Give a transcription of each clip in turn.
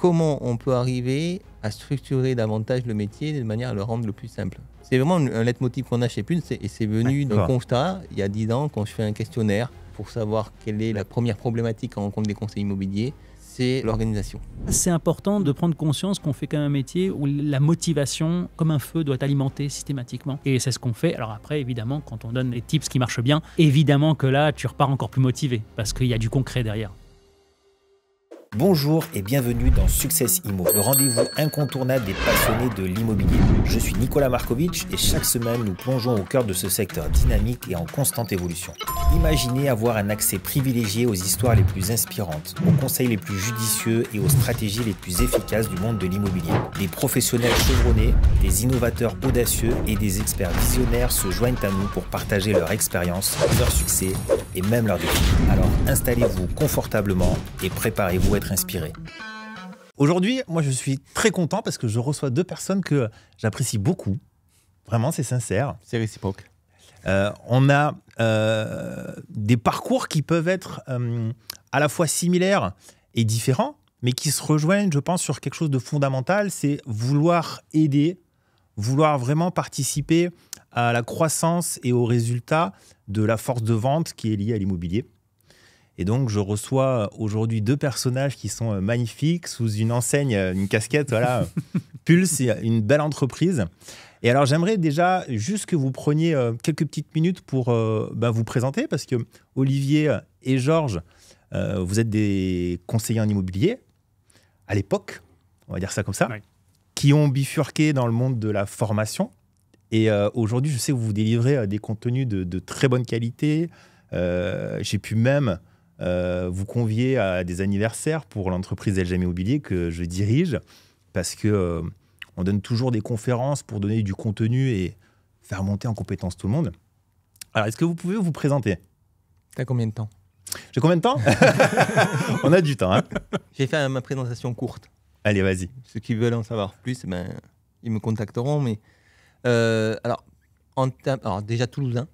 comment on peut arriver à structurer davantage le métier de manière à le rendre le plus simple. C'est vraiment un leitmotiv qu'on a chez Pulse et c'est venu d'un constat il y a 10 ans quand je fais un questionnaire pour savoir quelle est la première problématique en rencontre des conseils immobiliers c'est l'organisation. C'est important de prendre conscience qu'on fait quand même un métier où la motivation, comme un feu, doit alimenter systématiquement. Et c'est ce qu'on fait. Alors après, évidemment, quand on donne des tips qui marchent bien, évidemment que là, tu repars encore plus motivé, parce qu'il y a du concret derrière. Bonjour et bienvenue dans Success Immo, le rendez-vous incontournable des passionnés de l'immobilier. Je suis Nicolas Markovitch et chaque semaine nous plongeons au cœur de ce secteur dynamique et en constante évolution. Imaginez avoir un accès privilégié aux histoires les plus inspirantes, aux conseils les plus judicieux et aux stratégies les plus efficaces du monde de l'immobilier. Des professionnels chevronnés, des innovateurs audacieux et des experts visionnaires se joignent à nous pour partager leur expérience, leur succès et même leur défi. Alors installez-vous confortablement et préparez-vous à inspiré. Aujourd'hui, moi je suis très content parce que je reçois deux personnes que j'apprécie beaucoup. Vraiment, c'est sincère. C'est réciproque. Euh, on a euh, des parcours qui peuvent être euh, à la fois similaires et différents, mais qui se rejoignent, je pense, sur quelque chose de fondamental, c'est vouloir aider, vouloir vraiment participer à la croissance et aux résultats de la force de vente qui est liée à l'immobilier. Et donc, je reçois aujourd'hui deux personnages qui sont euh, magnifiques sous une enseigne, euh, une casquette, voilà, Pulse, une belle entreprise. Et alors, j'aimerais déjà juste que vous preniez euh, quelques petites minutes pour bah, vous présenter, parce que Olivier et Georges, vous êtes des conseillers en immobilier à l'époque, on va dire ça comme ça, qui ont bifurqué dans le monde de la formation. Et aujourd'hui, je sais que vous délivrez des contenus de très bonne qualité. J'ai pu même euh, vous convier à des anniversaires pour l'entreprise LGM Immobilier que je dirige, parce que euh, on donne toujours des conférences pour donner du contenu et faire monter en compétence tout le monde. Alors, est-ce que vous pouvez vous présenter T'as combien de temps J'ai combien de temps On a du temps. Hein J'ai fait ma présentation courte. Allez, vas-y. Ceux qui veulent en savoir plus, ben, ils me contacteront. Mais euh, alors, en déjà toulousain,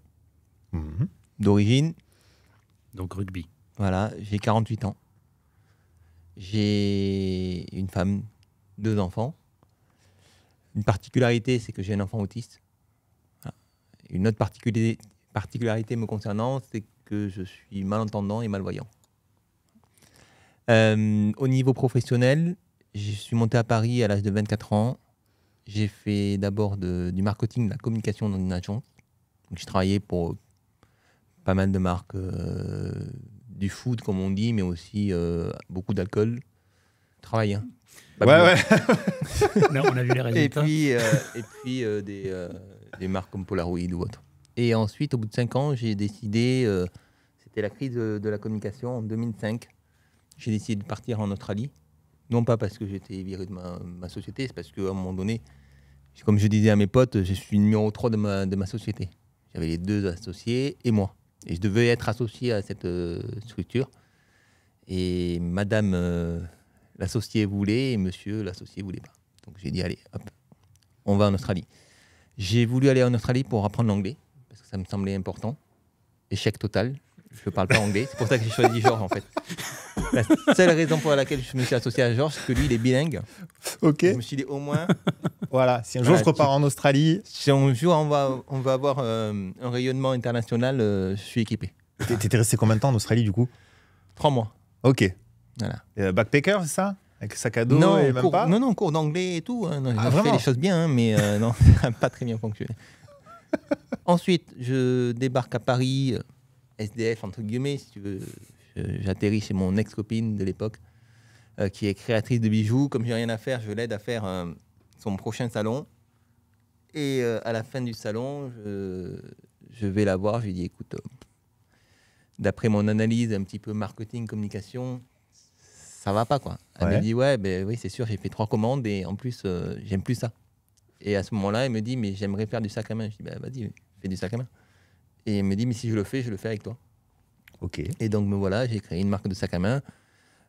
mhm. d'origine. Donc rugby. Voilà, j'ai 48 ans. J'ai une femme, deux enfants. Une particularité, c'est que j'ai un enfant autiste. Une autre particularité, me concernant, c'est que je suis malentendant et malvoyant. Euh, au niveau professionnel, je suis monté à Paris à l'âge de 24 ans. J'ai fait d'abord du marketing, de la communication dans une agence. Je j'ai travaillé pour pas mal de marques. Euh, du foot, comme on dit, mais aussi euh, beaucoup d'alcool. Travail. Hein. Ouais, ouais. non, on a vu les résultats. Euh, et puis, euh, des, des, marques comme Polaroid ou autre. Et ensuite, au bout de 5 ans, j'ai décidé, c'était la crise de la communication en 2005, j'ai décidé de partir en Australie. Non pas parce que j'étais viré de ma, société, c'est parce qu'à un moment donné, comme je disais à mes potes, je suis numéro 3 de ma société. J'avais les deux associés et moi. Et je devais être associé à cette euh, structure. Et madame euh, l'associé voulait et monsieur l'associé voulait pas. Donc j'ai dit, allez, hop, on va en Australie. J'ai voulu aller en Australie pour apprendre l'anglais, parce que ça me semblait important. Échec total je parle pas anglais. C'est pour ça que j'ai choisi Georges, en fait. La seule raison pour laquelle je me suis associé à Georges, c'est que lui, il est bilingue. Ok. Je me suis dit, au moins. Voilà, si un jour je repars en Australie. Si un jour on va, on va avoir euh, un rayonnement international, euh, je suis équipé. T'étais resté combien de temps en Australie, du coup Trois mois. Ok. Voilà. Euh, backpacker, c'est ça avec sac à dos non, et même pas Non, non, cours d'anglais et tout. Hein. Ah, fait les choses bien, hein, mais non, pas très bien fonctionné. Ensuite, je débarque à Paris SDF, entre guillemets, si tu veux. J'atterris chez mon ex-copine de l'époque, euh, qui est créatrice de bijoux. Comme j'ai rien à faire, je l'aide à faire euh, son prochain salon. Et euh, à la fin du salon, je, vais la voir. Je lui dis écoute, d'après mon analyse un petit peu marketing, communication, ça va pas quoi. Elle me dit ouais, ben oui, c'est sûr, j'ai fait trois commandes et en plus, j'aime plus ça. Et à ce moment-là, elle me dit mais j'aimerais faire du sac à main. Je dis bah, vas-y, fais du sac à main. Et il me dit, mais si je le fais, je le fais avec toi. Ok. Et donc, me voilà, j'ai créé une marque de sac à main,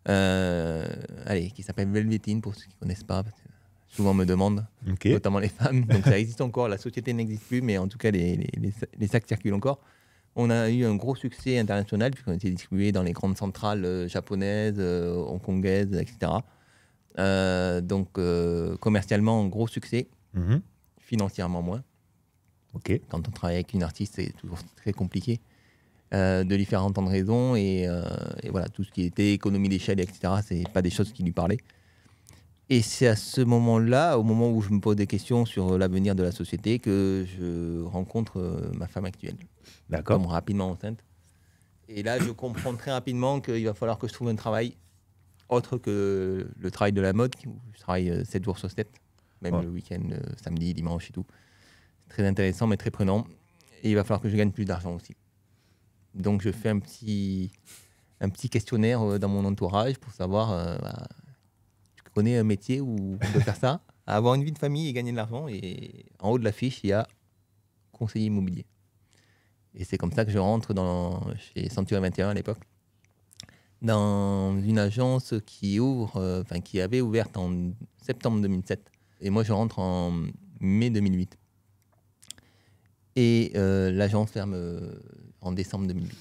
euh, allez, qui s'appelle Velvetine, pour ceux qui ne connaissent pas, parce que souvent me demande, notamment les femmes. Donc, ça existe encore, la société n'existe plus, mais en tout cas, les, sacs circulent encore. On a eu un gros succès international, puisqu'on a été distribué dans les grandes centrales euh, japonaises, euh, hongkongaises, etc. donc, commercialement, gros succès, mhm. financièrement moins. Quand on travaille avec une artiste, c'est toujours très compliqué euh, de lui faire entendre raison. Euh, et, voilà, tout ce qui était économie d'échelle, etc., c'est pas des choses qui lui parlaient. Et c'est à ce moment-là, au moment où je me pose des questions sur l'avenir de la société, que je rencontre euh, ma femme actuelle. D'accord. Comme rapidement enceinte. Et là, je comprends très rapidement qu'il va falloir que je trouve un travail autre que le travail de la mode. Où je travaille 7 jours sur 7, même le week-end, samedi, dimanche et tout très intéressant, mais très prenant. Et il va falloir que je gagne plus d'argent aussi. Donc je fais un petit, un petit questionnaire euh, dans mon entourage pour savoir, euh, bah, tu connais un métier où on peut faire ça Avoir une vie de famille et gagner de l'argent. Et en haut de l'affiche, il y a conseiller immobilier. Et c'est comme ça que je rentre dans, chez Century 21 à l'époque, dans une agence qui ouvre, euh, enfin qui avait ouverte en septembre 2007. Et moi, je rentre en mai 2008 et euh, l'agence ferme euh, en décembre 2008.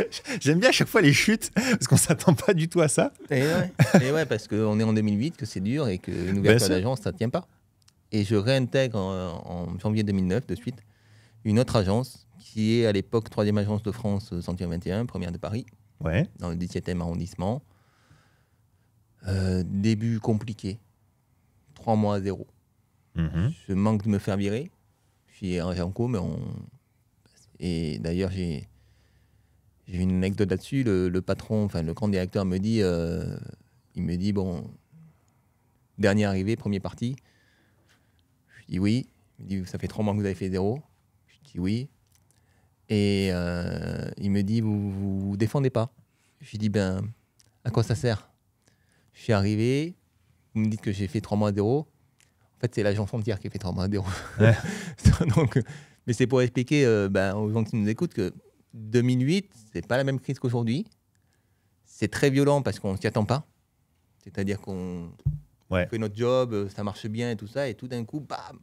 J'aime bien à chaque fois les chutes, parce qu'on ne s'attend pas du tout à ça. Et ouais, parce qu'on est en 2008, que c'est dur et qu'une ouverture d'agence, ça ne tient pas. Et je réintègre en, janvier 2009, de suite, une autre agence qui est à l'époque 3e agence de France, Sentier euh, 21, première de Paris, dans le 17e arrondissement. début compliqué, 3 mois à zéro. Mhm. Je manque de me faire virer en cours, mais on. Et d'ailleurs, j'ai une anecdote là-dessus. Le, patron, enfin, le grand directeur me dit euh, il me dit, bon, dernier arrivé, premier parti. Je dis oui. Il me dit ça fait trois mois que vous avez fait zéro. Je dis oui. Et euh, il me dit vous, vous, vous défendez pas. Je dis ben, à quoi ça sert Je suis arrivé, vous me dites que j'ai fait trois mois zéro. En fait, c'est l'agent frontière qui fait mal mois Ouais. Donc, mais c'est pour expliquer euh, ben, aux gens qui nous écoutent que 2008, c'est pas la même crise qu'aujourd'hui. C'est très violent parce qu'on ne s'y attend pas. C'est-à-dire qu'on fait notre job, euh, ça marche bien et tout ça, et tout d'un coup, bam,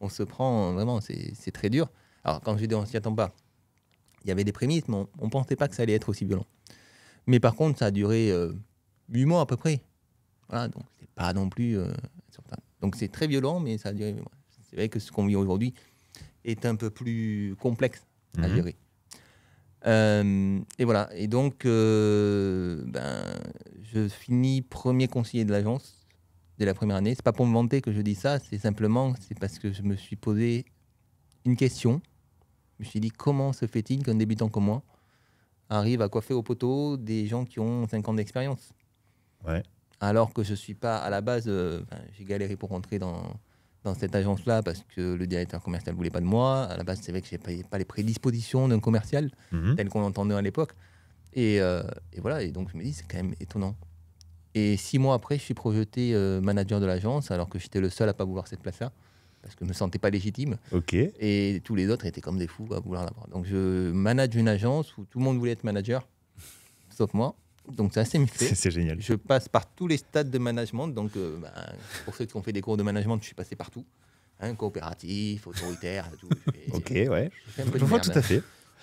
on se prend euh, vraiment, c'est très dur. Alors, quand je dis on s'y attend pas, il y avait des prémices, mais on ne pensait pas que ça allait être aussi violent. Mais par contre, ça a duré huit 8 mois à peu près. Voilà, donc c'est pas non plus donc c'est très violent, mais ça a C'est vrai que ce qu'on vit aujourd'hui est un peu plus complexe à mhm. gérer. Euh, et voilà. Et donc, euh, ben, je finis premier conseiller de l'agence dès la première année. C'est pas pour me vanter que je dis ça, c'est simplement c'est parce que je me suis posé une question. Je me suis dit comment se fait-il qu'un débutant comme moi arrive à coiffer au poteau des gens qui ont 5 ans d'expérience. Ouais alors que je suis pas à la base, euh, j'ai galéré pour rentrer dans, dans cette agence-là parce que le directeur commercial ne voulait pas de moi. À la base, c'est vrai que je n'avais pas les prédispositions d'un commercial mhm. tel qu'on entendait à l'époque. Euh, et, voilà, et donc je me dis, c'est quand même étonnant. Et six mois après, je suis projeté euh, manager de l'agence alors que j'étais le seul à pas vouloir cette place-là parce que je me sentais pas légitime. Ok. Et tous les autres étaient comme des fous à vouloir l'avoir. Donc je manage une agence où tout le monde voulait être manager, sauf moi. Donc ça, c'est fait. C'est génial. Je passe par tous les stades de management. Donc euh, bah, pour ceux qui ont fait des cours de management, je suis passé partout. Hein, coopératif, autoritaire, tout. ok, ouais. Je, un peu tout Je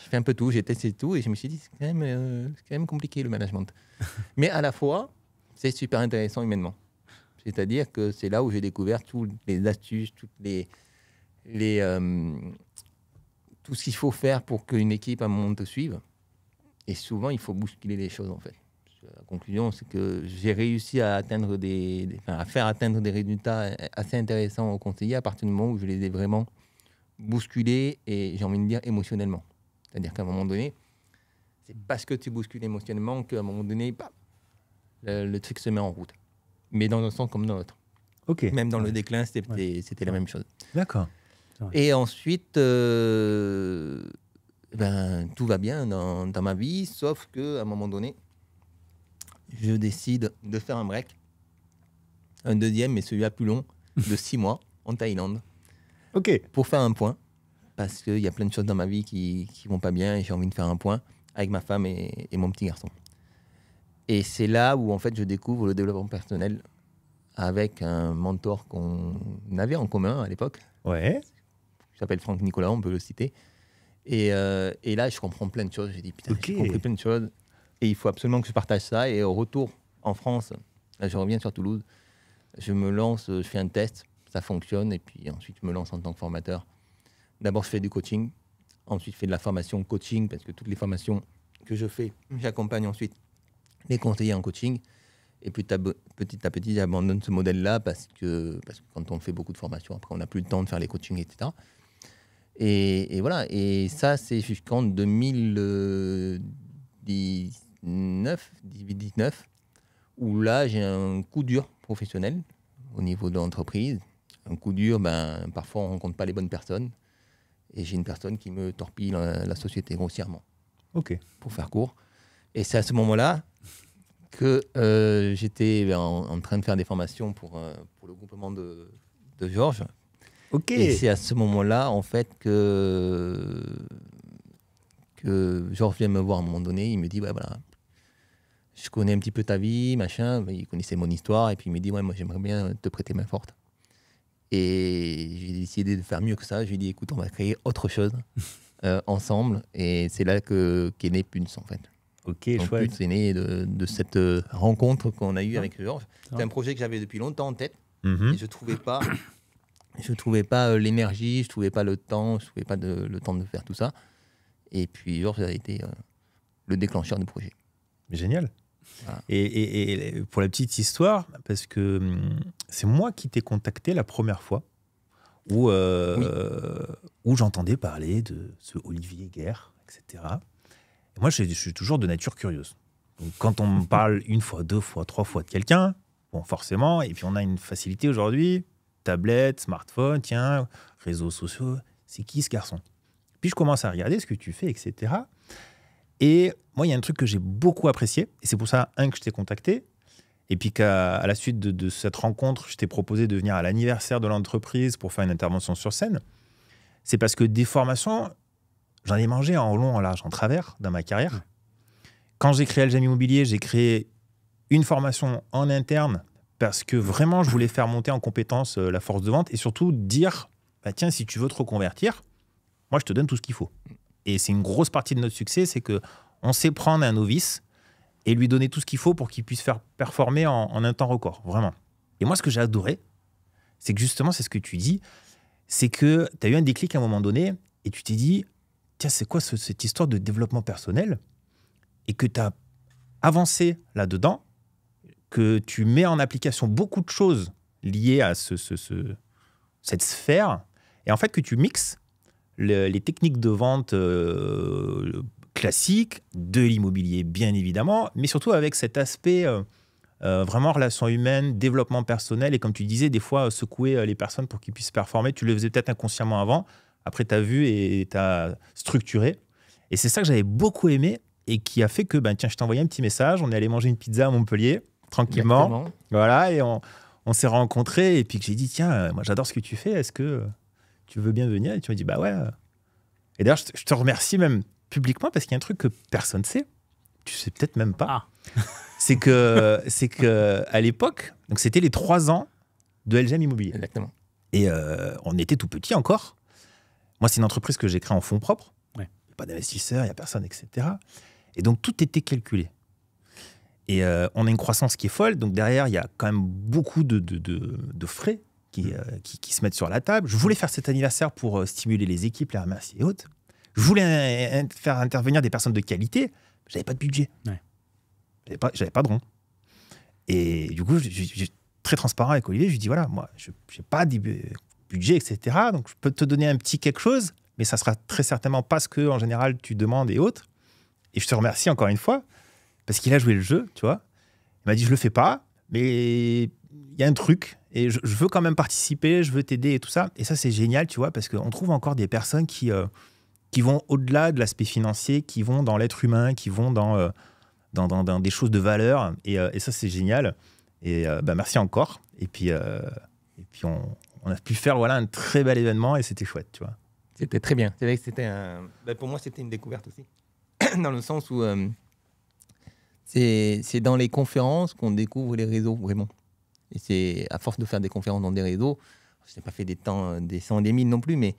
fais un peu tout, j'ai testé tout et je me suis dit, c'est quand, même, euh, quand même compliqué le management. Mais à la fois, c'est super intéressant humainement. C'est-à-dire que c'est là où j'ai découvert toutes les astuces, toutes les, les, euh, tout ce qu'il faut faire pour qu'une équipe à mon te suive. Et souvent, il faut bousculer les choses en fait la conclusion, c'est que j'ai réussi à, atteindre des, à faire atteindre des résultats assez intéressants aux conseillers à partir du moment où je les ai vraiment bousculés et j'ai envie de dire émotionnellement. C'est-à-dire qu'à un moment donné, c'est parce que tu bouscules émotionnellement qu'à un moment donné, le, truc se met en route. Mais dans un sens comme dans l'autre. Ok. Même dans le déclin, c'était la même chose. D'accord. Et ensuite, euh, ben, tout va bien dans, dans ma vie, sauf qu'à un moment donné, je décide de faire un break. Un deuxième, mais celui-là plus long, de six mois en Thaïlande. OK. Pour faire un point. Parce qu'il y a plein de choses dans ma vie qui ne vont pas bien et j'ai envie de faire un point avec ma femme et, mon petit garçon. Et c'est là où, en fait, je découvre le développement personnel avec un mentor qu'on avait en commun à l'époque. Ouais. Il s'appelle Franck Nicolas, on peut le citer. Et, euh, et, là, je comprends plein de choses. J'ai dit, putain, j'ai compris plein de choses. Et il faut absolument que je partage ça. Et au retour en France, là, je reviens sur Toulouse, je me lance, je fais un test, ça fonctionne, et puis ensuite je me lance en tant que formateur. D'abord, je fais du coaching, ensuite, je fais de la formation coaching, parce que toutes les formations que je fais, j'accompagne ensuite les conseillers en coaching. Et puis petit à petit, j'abandonne ce modèle-là parce que, parce que quand on fait beaucoup de formations, après, on n'a plus le temps de faire les coachings, etc. Et, et voilà, et ça, c'est jusqu'en 2010 18 19 où là, j'ai un coup dur professionnel au niveau de l'entreprise. Un coup dur, ben, parfois, on ne rencontre pas les bonnes personnes. Et j'ai une personne qui me torpille la, société grossièrement. OK. Pour faire court. Et c'est à ce moment-là que euh, j'étais ben, en, train de faire des formations pour, euh, pour le groupement de, de Georges. OK. Et c'est à ce moment-là, en fait, que, que Georges vient me voir à un moment donné. Il me dit, bah, voilà, je connais un petit peu ta vie, machin. Bah, il connaissait mon histoire et puis il me dit Ouais, moi j'aimerais bien te prêter main forte. Et j'ai décidé de faire mieux que ça. Je lui ai dit Écoute, on va créer autre chose euh, ensemble. Et c'est là qu'est né Punce en fait. Ok, chouette. Punce est né de, cette euh, rencontre qu'on a eue avec Georges. C'est un projet que j'avais depuis longtemps en tête. je ne trouvais pas. Je trouvais pas euh, l'énergie, je trouvais pas le temps, je trouvais pas le temps de faire tout ça. Et puis Georges a été le déclencheur du projet. Mais génial. Et, pour la petite histoire, parce que hum, c'est moi qui t'ai contacté la première fois où, euh, j'entendais parler de ce Olivier Guerre, etc. moi, je, suis toujours de nature curieuse. quand on me parle une fois, deux fois, trois fois de quelqu'un, bon, forcément, et puis on a une facilité aujourd'hui, tablette, smartphone, tiens, réseaux sociaux, c'est qui ce garçon Puis je commence à regarder ce que tu fais, etc. Et moi, il y a un truc que j'ai beaucoup apprécié, et c'est pour ça, un, que je t'ai contacté, et puis qu'à la suite de, cette rencontre, je t'ai proposé de venir à l'anniversaire de l'entreprise pour faire une intervention sur scène. C'est parce que des formations, j'en ai mangé en long, en large, en travers dans ma carrière. Mmh. Quand j'ai créé Algem Immobilier, j'ai créé une formation en interne parce que vraiment, je voulais faire monter en compétence euh, la force de vente et surtout dire bah tiens, si tu veux te reconvertir, moi, je te donne tout ce qu'il faut. Mmh. Et c'est une grosse partie de notre succès, c'est que on sait prendre un novice et lui donner tout ce qu'il faut pour qu'il puisse faire performer en, un temps record, vraiment. Et moi, ce que j'ai adoré, c'est que justement, c'est ce que tu dis, c'est que tu as eu un déclic à un moment donné et tu t'es dit, tiens, c'est quoi cette histoire de développement personnel Et que tu as avancé là-dedans, que tu mets en application beaucoup de choses liées à ce, cette sphère, et en fait que tu mixes les techniques de vente euh, classiques, de l'immobilier bien évidemment, mais surtout avec cet aspect euh, euh, vraiment relation humaine, développement personnel, et comme tu disais, des fois secouer les personnes pour qu'ils puissent performer. Tu le faisais peut-être inconsciemment avant, après tu as vu et tu as structuré. Et c'est ça que j'avais beaucoup aimé et qui a fait que, ben, tiens, je t'envoyais un petit message, on est allé manger une pizza à Montpellier, tranquillement. Voilà, et on, on s'est rencontrés, et puis que j'ai dit, tiens, moi j'adore ce que tu fais, est-ce que tu veux bien venir Et tu me dis, bah ouais. Et d'ailleurs, je te remercie même publiquement parce qu'il y a un truc que personne ne sait. Tu sais peut-être même pas. Ah. c'est que, c'est que à l'époque, donc c'était les trois ans de LGM Immobilier. Exactement. Et euh, on était tout petit encore. Moi, c'est une entreprise que j'ai créée en fonds propres. Ouais. Pas d'investisseurs, il n'y a personne, etc. Et donc, tout était calculé. Et euh, on a une croissance qui est folle. Donc, derrière, il y a quand même beaucoup de, de frais Mm. Euh, qui, se mettent sur la table. Je voulais faire cet anniversaire pour euh, stimuler les équipes, les remercier et autres. Je voulais faire intervenir des personnes de qualité. J'avais pas de budget. Ouais. J'avais pas, de rond. Et du coup, j'ai très transparent avec Olivier. Je lui dis voilà, moi, je n'ai pas de budget, etc. Donc, je peux te donner un petit quelque chose, mais ça sera très certainement pas ce que, en général, tu demandes et autres. Et je te remercie encore une fois, parce qu'il a joué le jeu, tu vois. Il m'a dit je le fais pas, mais il y a un truc et je, veux quand même participer, je veux t'aider et tout ça. Et ça, c'est génial, tu vois, parce qu'on trouve encore des personnes qui, euh, qui vont au-delà de l'aspect financier, qui vont dans l'être humain, qui vont dans, euh, dans, dans, des choses de valeur. Et, euh, et ça, c'est génial. Et bah, merci encore. Et puis, et puis on, a pu faire voilà, un très bel événement et c'était chouette, tu vois. C'était très bien. C'est vrai que c'était un... Bah, pour moi, c'était une découverte aussi. dans le sens où c'est dans les conférences qu'on découvre les réseaux, vraiment. Et c'est à force de faire des conférences dans des réseaux, je n'ai pas fait des temps, des cent, des mille non plus, mais,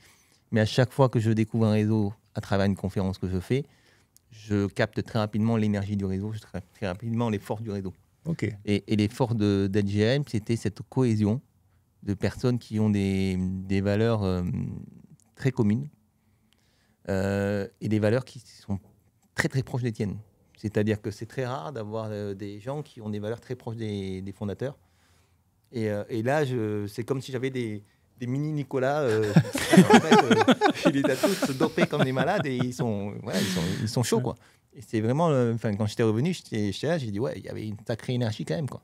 mais à chaque fois que je découvre un réseau à travers une conférence que je fais, je capte très rapidement l'énergie du réseau, je capte très rapidement les forces du réseau. ok Et, et, les forces d'LGM, c'était cette cohésion de personnes qui ont des, des valeurs euh, très communes euh, et des valeurs qui sont très très proches des tiennes. C'est-à-dire que c'est très rare d'avoir euh, des gens qui ont des valeurs très proches des fondateurs. Euh, et, là, c'est comme si j'avais des, mini Nicolas euh, en fait, euh, tous dopés comme des malades et ils sont, ouais, ils sont, chauds quoi. Et c'est vraiment, euh, quand j'étais revenu, j'étais là, j'ai dit ouais, il y avait une sacrée énergie quand même quoi.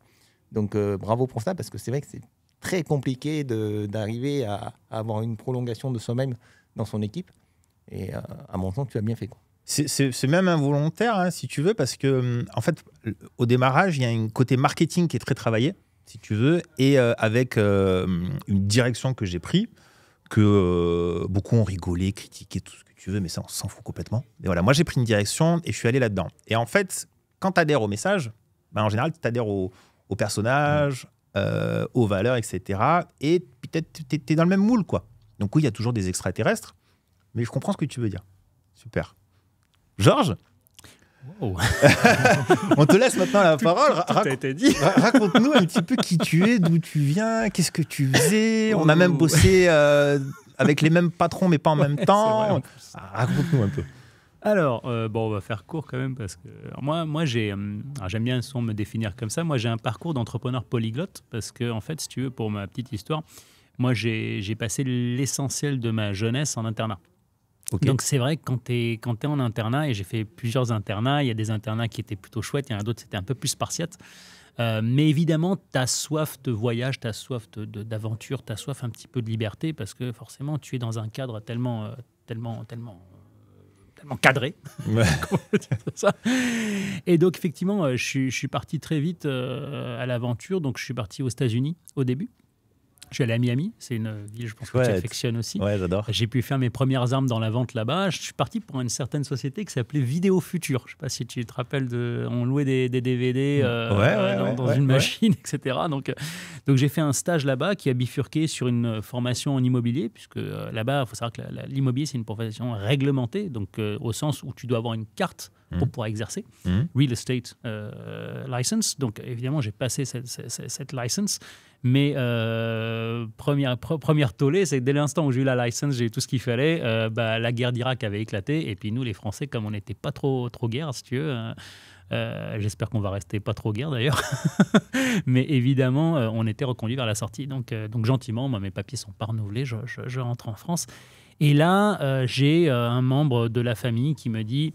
Donc bravo pour ça parce que c'est vrai que c'est très compliqué d'arriver à, avoir une prolongation de soi-même dans son équipe. Et à mon sens, tu as bien fait quoi. C'est même involontaire, hein, si tu veux, parce que en fait, au démarrage, il y a un côté marketing qui est très travaillé si tu veux, et euh, avec euh, une direction que j'ai prise, que euh, beaucoup ont rigolé, critiqué, tout ce que tu veux, mais ça, on s'en fout complètement. Mais voilà, moi, j'ai pris une direction et je suis allé là-dedans. Et en fait, quand tu adhères au message, ben en général, tu adhères au, personnage, mm. aux valeurs, etc. Et peut-être tu es dans le même moule, quoi. Donc oui, il y a toujours des extraterrestres, mais je comprends ce que tu veux dire. Super. Georges On te laisse maintenant la parole. Raconte-nous un petit peu qui tu es, d'où tu viens, qu'est-ce que tu faisais. On a même oh. bossé euh, avec les mêmes patrons, mais pas en même temps. Ah, raconte-nous un peu. Alors, euh, bon, on va faire court quand même parce que moi, moi euh, j'aime bien son me définir comme ça. Moi, j'ai un parcours d'entrepreneur polyglotte parce que, en fait, si tu veux, pour ma petite histoire, moi, j'ai passé l'essentiel de ma jeunesse en internat. Donc c'est vrai que quand tu es, en internat, et j'ai fait plusieurs internats, il y a des internats qui étaient plutôt chouettes, il y en a d'autres c'était un peu plus spartiates. Euh, mais évidemment, tu as soif de voyage, tu as soif d'aventure, tu as soif un petit peu de liberté, parce que forcément, tu es dans un cadre tellement, euh, tellement, tellement, tellement cadré. Et donc, effectivement, euh, je je suis parti très vite à l'aventure. Donc, je suis parti aux États-Unis au début. Je suis allé à Miami, c'est une ville, je pense que tu affectionnes aussi. j'adore. J'ai pu faire mes premières armes dans la vente là-bas. Je suis parti pour une certaine société qui s'appelait Vidéo Future. Je ne sais pas si tu te rappelles, de, on louait des, DVD euh, dans, une machine, etc. Donc, euh, donc j'ai fait un stage là-bas qui a bifurqué sur une euh, formation en immobilier, puisque là-bas, il faut savoir que l'immobilier, c'est une profession réglementée, donc au sens où tu dois avoir une carte pour mmh. pouvoir exercer. Mmh. Real Estate License. Donc évidemment, j'ai passé cette, licence cette mais euh, première, première tollée, c'est dès l'instant où j'ai eu la licence, j'ai eu tout ce qu'il fallait. Euh, bah, la guerre d'Irak avait éclaté. Et puis nous, les Français, comme on n'était pas trop, trop guerre, si tu veux. Hein, euh, j'espère qu'on va rester pas trop guerre d'ailleurs. Mais évidemment, on était reconduit vers la sortie. Donc, donc gentiment, moi, mes papiers sont pas renouvelés. je rentre en France. Et là, j'ai un membre de la famille qui me dit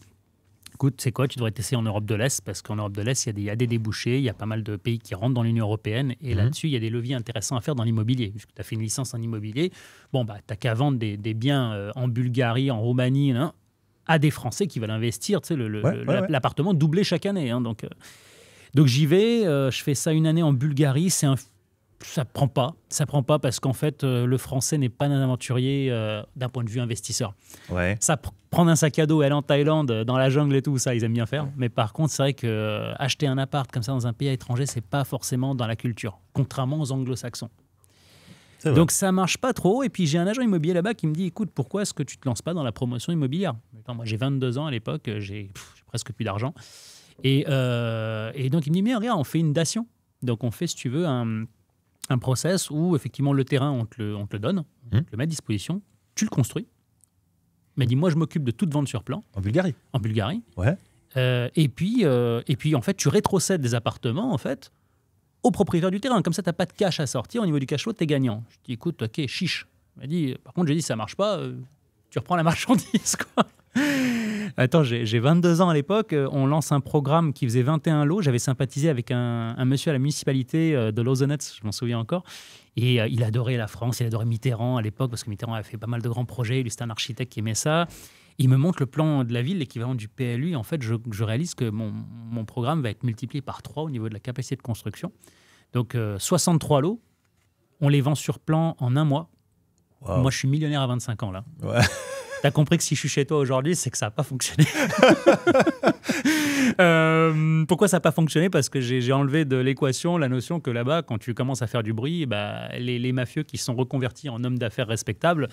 écoute, c'est quoi, tu devrais t'essayer en Europe de l'Est, parce qu'en Europe de l'Est, il y, a des débouchés, il y a pas mal de pays qui rentrent dans l'Union européenne, et mhm. là-dessus, il y a des leviers intéressants à faire dans l'immobilier. Puisque tu as fait une licence en immobilier, bon, bah, t'as qu'à vendre des, biens euh, en Bulgarie, en Roumanie, hein, à des Français qui veulent investir, tu sais, l'appartement doublé chaque année. Hein. donc. Euh, donc j'y vais, euh, je fais ça une année en Bulgarie, c'est un ça prend pas. Ça prend pas parce qu'en fait, euh, le français n'est pas un aventurier euh, d'un point de vue investisseur. Ouais. Ça prendre un sac à dos, et aller en Thaïlande, euh, dans la jungle et tout, ça, ils aiment bien faire. Mais par contre, c'est vrai que acheter un appart comme ça dans un pays étranger, c'est pas forcément dans la culture, contrairement aux anglo-saxons. Donc ça marche pas trop. Et puis j'ai un agent immobilier là-bas qui me dit écoute, pourquoi est-ce que tu te lances pas dans la promotion immobilière Moi j'ai 22 ans à l'époque, j'ai presque plus d'argent. Et, et, donc il me dit mais regarde, on fait une dation. Donc on fait, si tu veux, un un process où effectivement le terrain, on te le, donne, on hmm. te le met à disposition, tu le construis. Mais dis, moi, je m'occupe de toute vente sur plan. En Bulgarie. En Bulgarie. Ouais. Euh, et, puis, euh, et puis, en fait, tu rétrocèdes des appartements, en fait, au propriétaire du terrain. Comme ça, tu n'as pas de cash à sortir. Au niveau du cash flow, tu es gagnant. Je dis, écoute, ok, chiche. dit, par contre, j'ai dit, ça marche pas, euh, tu reprends la marchandise, quoi. Attends, j'ai 22 ans à l'époque. Euh, on lance un programme qui faisait 21 lots. J'avais sympathisé avec un, monsieur à la municipalité euh, de Lauzonetz, je m'en souviens encore. Et euh, il adorait la France, il adorait Mitterrand à l'époque, parce que Mitterrand avait fait pas mal de grands projets. c'était un architecte qui aimait ça. Il me montre le plan de la ville, l'équivalent du PLU. En fait, je, réalise que mon, programme va être multiplié par 3 au niveau de la capacité de construction. Donc, 63 lots. On les vend sur plan en un mois. Moi, je suis millionnaire à 25 ans, là. Ouais. T'as compris que si je suis chez toi aujourd'hui, c'est que ça n'a pas fonctionné. Euh, pourquoi ça n'a pas fonctionné Parce que j'ai enlevé de l'équation la notion que là-bas, quand tu commences à faire du bruit, bah, les, mafieux qui sont reconvertis en hommes d'affaires respectables,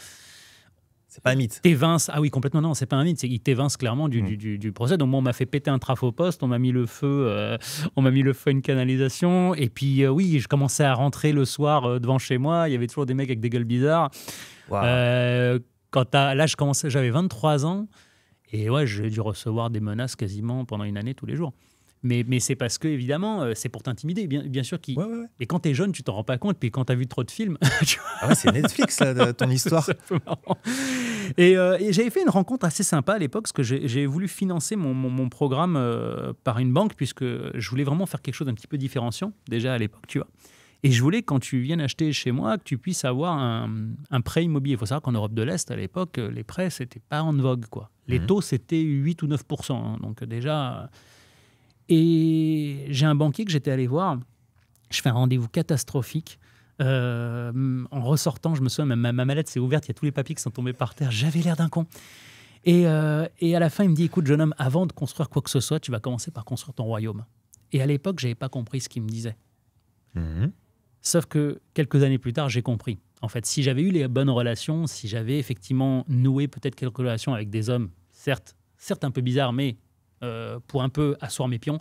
c'est pas un mythe. T'évince, ah oui, complètement, non, c'est pas un mythe. Il t'évince clairement mm. du, procès. Donc, moi, on m'a fait péter un au poste, on m'a mis le feu, euh, on m'a mis le feu à une canalisation. Et puis, euh, oui, je commençais à rentrer le soir devant chez moi. Il y avait toujours des mecs avec des gueules bizarres. Quand à, là, j'avais 23 ans, et ouais, j'ai dû recevoir des menaces quasiment pendant une année tous les jours. Mais, c'est parce que, évidemment, euh, c'est pour t'intimider, bien, sûr. Qui... Et quand t'es jeune, tu t'en rends pas compte. Puis quand tu as vu trop de films. Ah c'est Netflix, ton histoire. Euh, et, j'avais fait une rencontre assez sympa à l'époque, parce que j'ai voulu financer mon, programme euh, par une banque, puisque je voulais vraiment faire quelque chose d'un petit peu différenciant, déjà à l'époque, tu vois. Et je voulais, quand tu viennes acheter chez moi, que tu puisses avoir un, prêt immobilier. Il faut savoir qu'en Europe de l'Est, à l'époque, les prêts, c'était pas en vogue. Quoi. Les mmh. taux, c'était 8 ou 9 hein. Donc déjà. Euh, et j'ai un banquier que j'étais allé voir. Je fais un rendez-vous catastrophique. Euh, en ressortant, je me souviens, ma, ma mallette s'est ouverte, il y a tous les papiers qui sont tombés par terre. J'avais l'air d'un con. Et, euh, et, à la fin, il me dit Écoute, jeune homme, avant de construire quoi que ce soit, tu vas commencer par construire ton royaume. Et à l'époque, je n'avais pas compris ce qu'il me disait. Mmh. Sauf que quelques années plus tard, j'ai compris. En fait, si j'avais eu les bonnes relations, si j'avais effectivement noué peut-être quelques relations avec des hommes, certes, certes un peu bizarres, mais euh, pour un peu asseoir mes pions,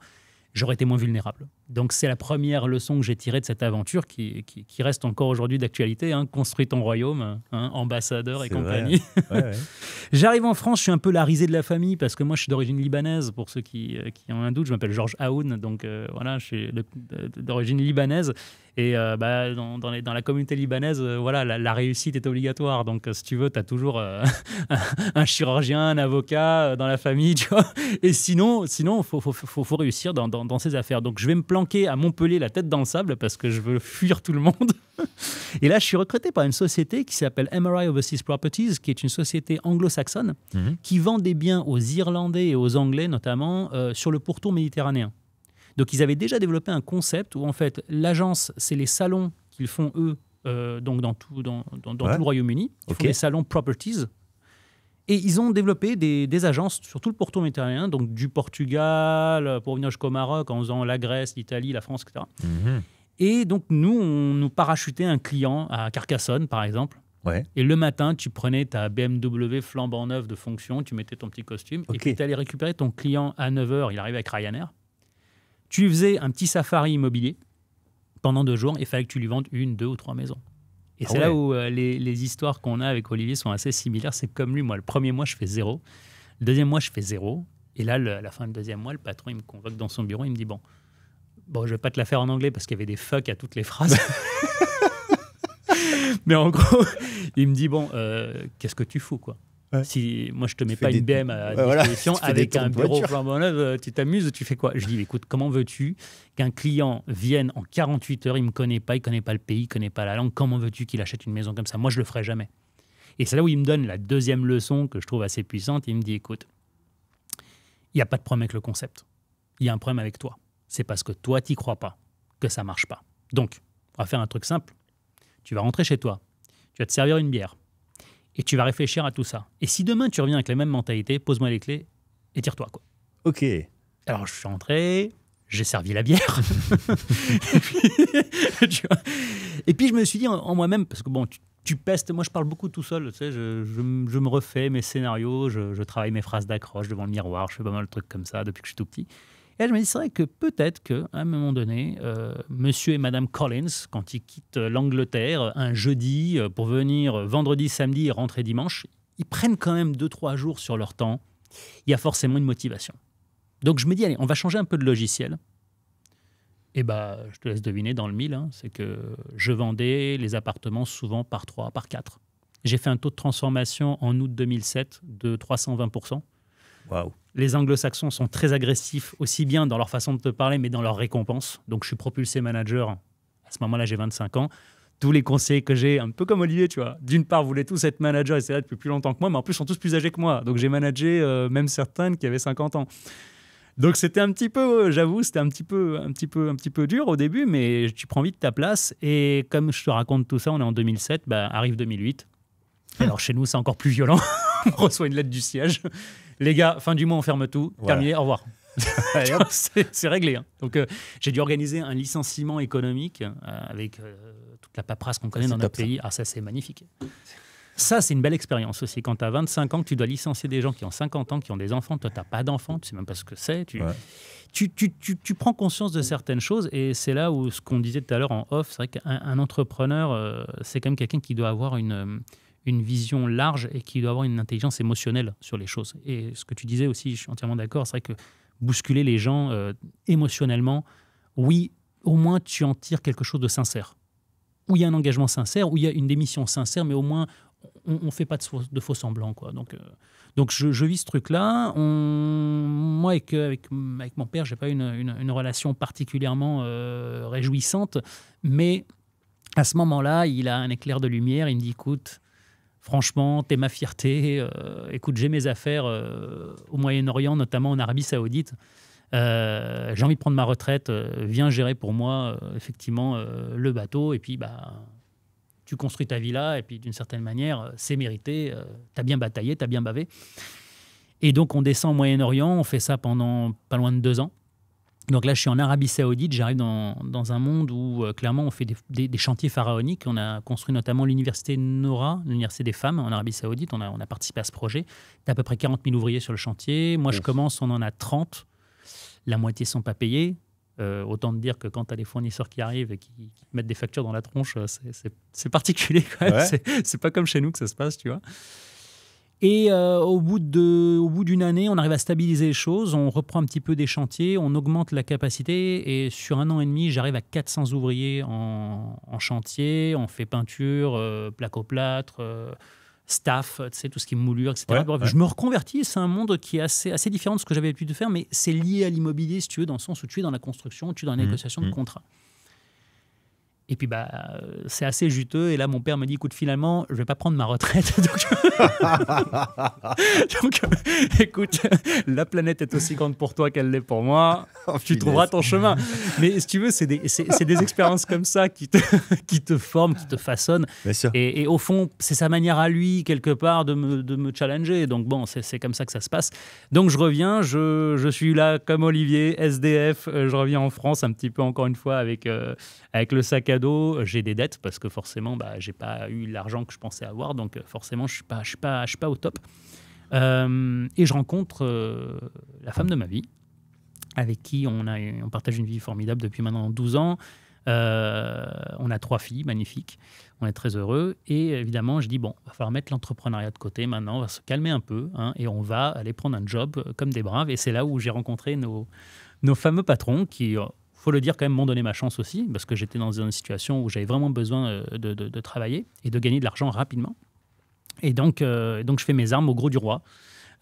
j'aurais été moins vulnérable. Donc c'est la première leçon que j'ai tirée de cette aventure qui, qui, reste encore aujourd'hui d'actualité. Hein. Construis ton royaume, hein, ambassadeur et compagnie. J'arrive en France, je suis un peu la risée de la famille parce que moi je suis d'origine libanaise, pour ceux qui, euh, qui ont un doute. Je m'appelle Georges Aoun, donc euh, voilà, je suis d'origine libanaise. Et euh, bah, dans, dans, les, dans, la communauté libanaise, voilà, la, réussite est obligatoire. Donc, si tu veux, tu as toujours un chirurgien, un avocat dans la famille. et sinon, il sinon, faut, faut, réussir dans, dans, ces affaires. Donc, je vais me planquer à Montpellier la tête dans le sable parce que je veux fuir tout le monde. Et là, je suis recruté par une société qui s'appelle MRI Overseas Properties, qui est une société anglo-saxonne mhm. qui vend des biens aux Irlandais et aux Anglais, notamment euh, sur le pourtour méditerranéen. Donc, ils avaient déjà développé un concept où, en fait, l'agence, c'est les salons qu'ils font eux, euh, donc dans tout, dans, dans, tout le Royaume-Uni. Ils salons properties, et ils ont développé des, agences sur tout le porto méditerranéen, donc du Portugal, euh, pour venir jusqu'au Maroc, en faisant la Grèce, l'Italie, la France, etc. Mhm. Et donc, nous, on nous parachutait un client à Carcassonne, par exemple. Et le matin, tu prenais ta BMW flambant neuve de fonction, tu mettais ton petit costume, et tu allais récupérer ton client à 9h, il arrivait avec Ryanair. Tu faisais un petit safari immobilier pendant deux jours, et il fallait que tu lui vendes une, deux ou trois maisons. Et ah c'est là où euh, les, histoires qu'on a avec Olivier sont assez similaires. C'est comme lui, moi, le premier mois, je fais zéro. Le deuxième mois, je fais zéro. Et là, à la fin du deuxième mois, le patron, il me convoque dans son bureau, il me dit, bon, bon je vais pas te la faire en anglais parce qu'il y avait des fuck à toutes les phrases. Mais en gros, il me dit, bon, euh, qu'est-ce que tu fous, quoi si moi je te mets pas une BM à disposition avec un bureau flambant neuf, tu t'amuses, tu fais quoi Je dis écoute, comment veux-tu qu'un client vienne en 48 heures, il me connaît pas, il connaît pas le pays, il connaît pas la langue, comment veux-tu qu'il achète une maison comme ça Moi je le ferai jamais. Et c'est là où il me donne la deuxième leçon que je trouve assez puissante, il me dit écoute, il n'y a pas de problème avec le concept. Il y a un problème avec toi. C'est parce que toi t'y crois pas que ça marche pas. Donc, on va faire un truc simple. Tu vas rentrer chez toi, tu vas te servir une bière et tu vas réfléchir à tout ça. Et si demain tu reviens avec la même mentalité, pose-moi les clés et tire-toi quoi. Ok. Alors je suis rentré, j'ai servi la bière. et, puis, je me suis dit en, moi-même, parce que bon, tu, pestes, moi je parle beaucoup tout seul, tu sais, je, me refais mes scénarios, je, je travaille mes phrases d'accroche devant le miroir, je fais pas mal de trucs comme ça depuis que je suis tout petit. Et je me disais que peut-être qu'à un moment donné, euh, monsieur et madame Collins, quand ils quittent l'Angleterre un jeudi euh, pour venir euh, vendredi, samedi et rentrer dimanche, ils prennent quand même deux, trois jours sur leur temps. Il y a forcément une motivation. Donc je me dis, allez, on va changer un peu de logiciel. Et eh bah, ben, je te laisse deviner dans le mille, hein, c'est que je vendais les appartements souvent par trois, par quatre. J'ai fait un taux de transformation en août 2007 de 320%. Waouh les anglo-saxons sont très agressifs, aussi bien dans leur façon de te parler, mais dans leur récompense. Donc, je suis propulsé manager. À ce moment-là, j'ai 25 ans. Tous les conseils que j'ai, un peu comme Olivier, tu vois, d'une part, voulaient tous être manager et c'est là depuis plus longtemps que moi, mais en plus, ils sont tous plus âgés que moi. Donc, j'ai managé euh, même certaines qui avaient 50 ans. Donc c'était un petit peu, euh, j'avoue, c'était un petit peu, un petit peu, un petit peu dur au début, mais tu prends vite ta place. Et comme je te raconte tout ça, on est en 2007, bah, arrive 2008. Alors chez nous, c'est encore plus violent. on reçoit une lettre du siège les gars, fin du mois, on ferme tout. Terminé, au revoir. c'est réglé. Hein. Donc, euh, j'ai dû organiser un licenciement économique euh, avec euh, toute la paperasse qu'on connaît dans notre pays. Ah, ça, c'est magnifique. Ça, c'est une belle expérience aussi. Quand tu as 25 ans, tu dois licencier des gens qui ont 50 ans, qui ont des enfants, toi, tu n'as pas d'enfants, tu sais même pas ce que c'est. Tu, tu, prends conscience de certaines choses et c'est là où ce qu'on disait tout à l'heure en off, c'est vrai qu'un entrepreneur, c'est quand même quelqu'un qui doit avoir une une vision large et qui doit avoir une intelligence émotionnelle sur les choses. Et ce que tu disais aussi, je suis entièrement d'accord, c'est vrai que bousculer les gens euh, émotionnellement, oui, au moins tu en tires quelque chose de sincère. Où il y a un engagement sincère, où il y a une démission sincère, mais au moins on ne fait pas de faux, de faux semblants. Quoi. Donc, euh, donc je, vis ce truc-là. Moi, avec, euh, avec, avec, mon père, j'ai pas une, une, relation particulièrement réjouissante, mais à ce moment-là, il a un éclair de lumière, il me dit, écoute, Franchement, t'es ma fierté. Euh, écoute, j'ai mes affaires euh, au Moyen-Orient, notamment en Arabie Saoudite. Euh, j'ai envie de prendre ma retraite. viens gérer pour moi, effectivement, le bateau. Et puis, bah, tu construis ta villa. Et puis, d'une certaine manière, c'est mérité. t'as bien bataillé, t'as bien bavé. Et donc, on descend au Moyen-Orient. On fait ça pendant pas loin de deux ans. Donc là, je suis en Arabie Saoudite, j'arrive dans, dans, un monde où euh, clairement on fait des, des, chantiers pharaoniques. On a construit notamment l'université Nora, l'université des femmes en Arabie Saoudite. On a, on a participé à ce projet. Tu à peu près 40 000 ouvriers sur le chantier. Moi, je commence, on en a 30. La moitié sont pas payés. Euh, autant te dire que quand tu as des fournisseurs qui arrivent et qui, mettent des factures dans la tronche, euh, c'est particulier. Ce C'est pas comme chez nous que ça se passe, tu vois. Et euh, au bout d'une année, on arrive à stabiliser les choses, on reprend un petit peu des chantiers, on augmente la capacité et sur un an et demi, j'arrive à 400 ouvriers en, chantier. On fait peinture, euh, placo plâtre, euh, staff, tout ce qui est moulure, etc. Je me reconvertis, c'est un monde qui est assez, assez différent de ce que j'avais l'habitude de faire, mais c'est lié à l'immobilier, si tu veux, dans le sens où tu es dans la construction, tu es dans la mmh, négociation de mmh. contrats. Et puis, bah, euh, c'est assez juteux. Et là, mon père me dit écoute, finalement, je vais pas prendre ma retraite. Donc, euh, écoute, la planète est aussi grande pour toi qu'elle l'est pour moi. Oh, tu trouveras ton chemin. Mais si tu veux, c'est des, des, expériences comme ça qui te, qui te forment, qui te façonnent. Et, au fond, c'est sa manière à lui, quelque part, de me, de me challenger. Donc, bon, c'est comme ça que ça se passe. Donc, je reviens. Je, je suis là, comme Olivier, SDF. Euh, je reviens en France un petit peu, encore une fois, avec, avec le sac à euh, j'ai des dettes parce que forcément, bah, j'ai pas eu l'argent que je pensais avoir, donc euh, forcément, je suis pas, je suis pas, je suis pas au top. Euh, et je rencontre la femme de ma vie, avec qui on, a, on partage une vie formidable depuis maintenant 12 ans. on a trois filles magnifiques, on est très heureux. Et évidemment, je dis bon, va falloir mettre l'entrepreneuriat de côté maintenant, on va se calmer un peu hein, et on va aller prendre un job comme des braves. Et c'est là où j'ai rencontré nos, nos fameux patrons qui le dire quand même, m'ont donné ma chance aussi, parce que j'étais dans une situation où j'avais vraiment besoin euh, de, travailler et de gagner de l'argent rapidement. Et donc, euh, donc je fais mes armes au gros du roi.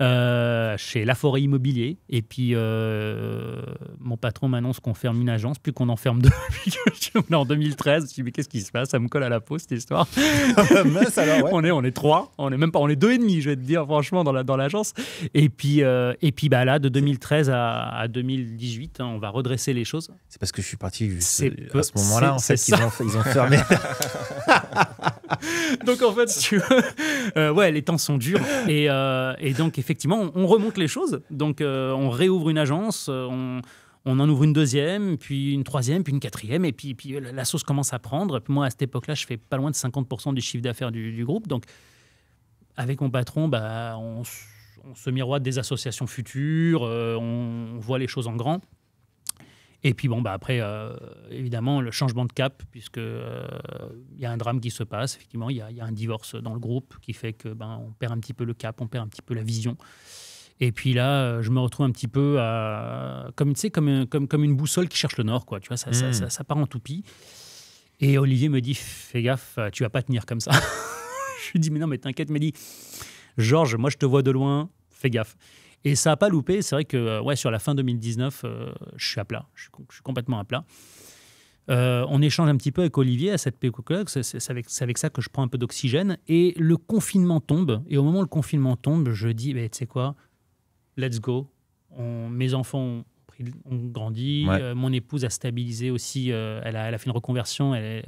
Euh, chez La Forêt Immobilier. Et puis, euh, mon patron m'annonce qu'on ferme une agence, puis qu'on en ferme deux. en 2013, je me dis mais qu'est-ce qui se passe Ça me colle à la peau, cette histoire. Ah, on, est, on est trois, on est même pas, on est deux et demi, je vais te dire, franchement, dans l'agence. La, dans et puis, euh, et puis bah, là, de 2013 à, 2018, hein, on va redresser les choses. C'est parce que je suis parti à ce moment-là, en fait, qu'ils ont, fermé. donc, en fait, ouais, les temps sont durs. Et, et donc, effectivement, on, remonte les choses. Donc, euh, on réouvre une agence, euh, on, en ouvre une deuxième, puis une troisième, puis une quatrième, et puis, euh, la sauce commence à prendre. Moi, à cette époque-là, je fais pas loin de 50% du chiffre d'affaires du, groupe. Donc, avec mon patron, bah, on, se miroite des associations futures, on, voit les choses en grand. Et puis bon, bah après, euh, évidemment, le changement de cap, puisque il euh, y a un drame qui se passe. Effectivement, il y, y, a un divorce dans le groupe qui fait que ben on perd un petit peu le cap, on perd un petit peu la vision. Et puis là, euh, je me retrouve un petit peu à, comme tu sais, comme, comme, comme une boussole qui cherche le nord, quoi. Tu vois, ça, ça, hmm. part en toupie. Et Olivier me dit, fais gaffe, tu vas pas tenir comme ça. je lui dis, mais non, mais t'inquiète, me dit, Georges, moi je te vois de loin, fais gaffe. Et ça n'a pas loupé. C'est vrai que euh, ouais, sur la fin 2019, euh, je suis à plat. Je suis, complètement à plat. Euh, on échange un petit peu avec Olivier à cette pécocologue. C'est avec, ça que je prends un peu d'oxygène. Et le confinement tombe. Et au moment où le confinement tombe, je dis, tu sais quoi, let's go. mes enfants ont, grandi. mon épouse a stabilisé aussi. elle, a, fait une reconversion. Elle,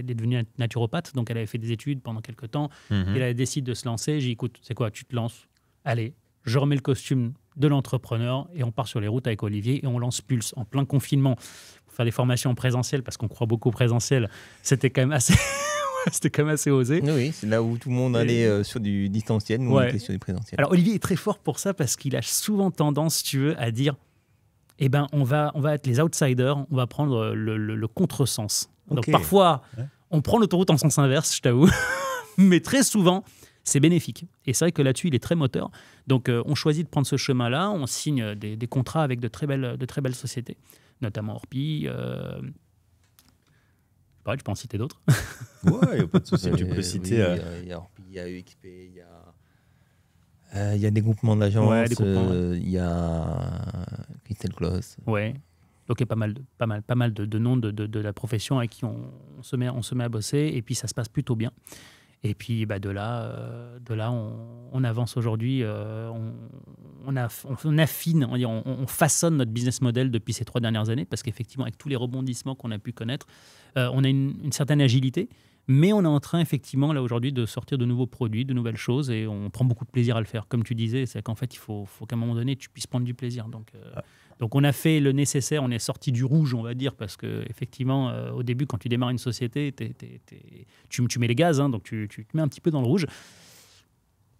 est devenue naturopathe. Donc, elle avait fait des études pendant quelques temps. a mhm. Et elle décide de se lancer. J'ai dit, écoute, c'est quoi Tu te lances. Allez, je remets le costume de l'entrepreneur et on part sur les routes avec Olivier et on lance Pulse en plein confinement pour faire des formations en présentiel parce qu'on croit beaucoup au présentiel. C'était quand même assez. c'était quand même assez osé. Oui, c'est là où tout le monde allait euh, sur du distanciel, nous on était sur du présentiel. Alors Olivier est très fort pour ça parce qu'il a souvent tendance, si tu veux, à dire eh ben, on va, on va être les outsiders, on va prendre euh, le, contresens. Donc parfois, on prend l'autoroute en sens inverse, je t'avoue, mais très souvent, c'est bénéfique. Et c'est vrai que là-dessus, il est très moteur. Donc, euh, on choisit de prendre ce chemin-là. On signe des, contrats avec de très belles, de très belles sociétés, notamment Orpi. Euh... je peux en citer d'autres. ouais, il n'y a pas de souci. tu peux euh, citer. Euh, il y a Orpi, il y a UXP, e il y a. Il y a des groupements d'agents, il y a Crystal Ouais. Donc il y a pas mal, de, pas mal, pas mal de, noms de, de, la profession avec qui on, on, se met, on se met à bosser et puis ça se passe plutôt bien. Et puis bah, de là, euh, de là on, avance aujourd'hui, euh, on, affine, on, façonne notre business model depuis ces trois dernières années, parce qu'effectivement, avec tous les rebondissements qu'on a pu connaître, euh, on a une, certaine agilité, mais on est en train, effectivement, là aujourd'hui, de sortir de nouveaux produits, de nouvelles choses, et on prend beaucoup de plaisir à le faire. Comme tu disais, c'est qu'en fait, il faut, qu'à un moment donné, tu puisses prendre du plaisir. Donc, ah. Donc on a fait le nécessaire, on est sorti du rouge, on va dire, parce que effectivement, euh, au début, quand tu démarres une société, tu, mets les gaz, hein, donc tu, te mets un petit peu dans le rouge.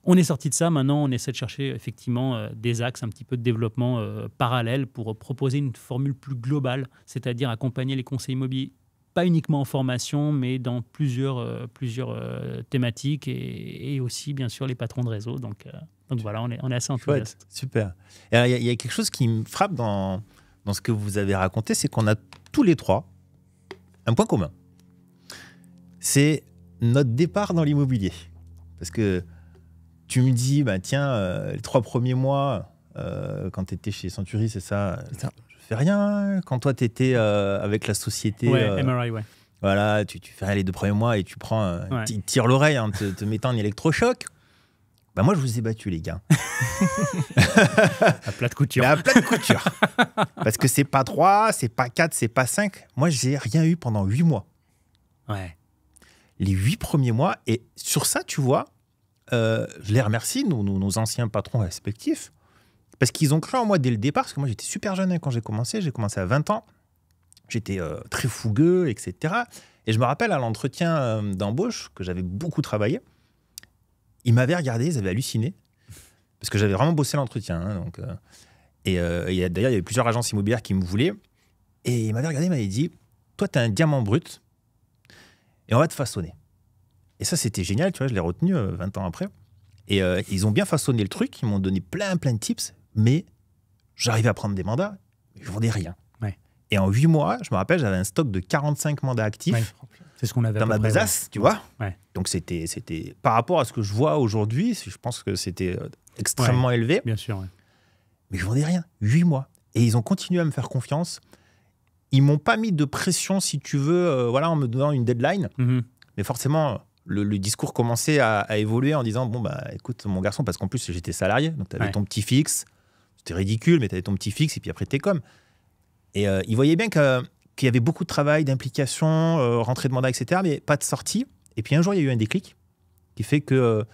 On est sorti de ça, maintenant on essaie de chercher effectivement euh, des axes, un petit peu de développement euh, parallèle pour proposer une formule plus globale, c'est-à-dire accompagner les conseils immobiliers pas uniquement en formation, mais dans plusieurs, euh, plusieurs euh, thématiques et, aussi, bien sûr, les patrons de réseau. Donc, euh, donc voilà, on est, on est assez enthousiaste. Super. Il y, a quelque chose qui me frappe dans, dans ce que vous avez raconté, c'est qu'on a tous les trois un point commun. C'est notre départ dans l'immobilier. Parce que tu me dis, bah, tiens, les trois premiers mois, quand tu étais chez Century, c'est ça rien. Quand toi, tu étais euh, avec la société. Euh, MRI, ouais. Voilà, tu, tu, fais les deux premiers mois et tu prends. Euh, tu tires l'oreille hein, en te, mettant un électrochoc. Bah moi, je vous ai battu, les gars. à plat de couture. couture. Parce que c'est pas 3, c'est pas 4, c'est pas 5. Moi, j'ai rien eu pendant 8 mois. Ouais. Les 8 premiers mois. Et sur ça, tu vois, je les remercie, nos, nos anciens patrons respectifs. Parce qu'ils ont cru en moi dès le départ, parce que moi j'étais super jeune hein, quand j'ai commencé, j'ai commencé à 20 ans, j'étais euh, très fougueux, etc. Et je me rappelle à l'entretien euh, d'embauche, que j'avais beaucoup travaillé, ils m'avaient regardé, ils avaient halluciné, parce que j'avais vraiment bossé l'entretien. Hein, donc, euh. et, d'ailleurs, il y avait plusieurs agences immobilières qui me voulaient, et ils m'avaient regardé, ils m'avaient dit, toi tu as un diamant brut, et on va te façonner. Et ça, c'était génial, tu vois, je l'ai retenu 20 ans après. Et ils ont bien façonné le truc, ils m'ont donné plein, plein de tips mais j'arrivais à prendre des mandats, mais je vendais rien. Et en 8 mois, je me rappelle, j'avais un stock de 45 mandats actifs. C'est ce qu'on avait dans ma besace, tu vois. Donc c'était c'était par rapport à ce que je vois aujourd'hui, je pense que c'était euh, extrêmement élevé. Bien sûr. Mais je vendais rien. 8 mois. Et ils ont continué à me faire confiance. Ils m'ont pas mis de pression, si tu veux, euh, voilà, en me donnant une deadline. Mm-hmm. Mais forcément, le, discours commençait à, évoluer en disant bon bah écoute mon garçon parce qu'en plus j'étais salarié donc tu avais ton petit fixe c'était ridicule, mais tu avais ton petit fixe et puis après, t'es comme. Et euh, il voyait bien qu'il y avait beaucoup de travail, d'implication, euh, rentrée de mandat, etc., mais pas de sortie. Et puis un jour, il y a eu un déclic qui fait que euh,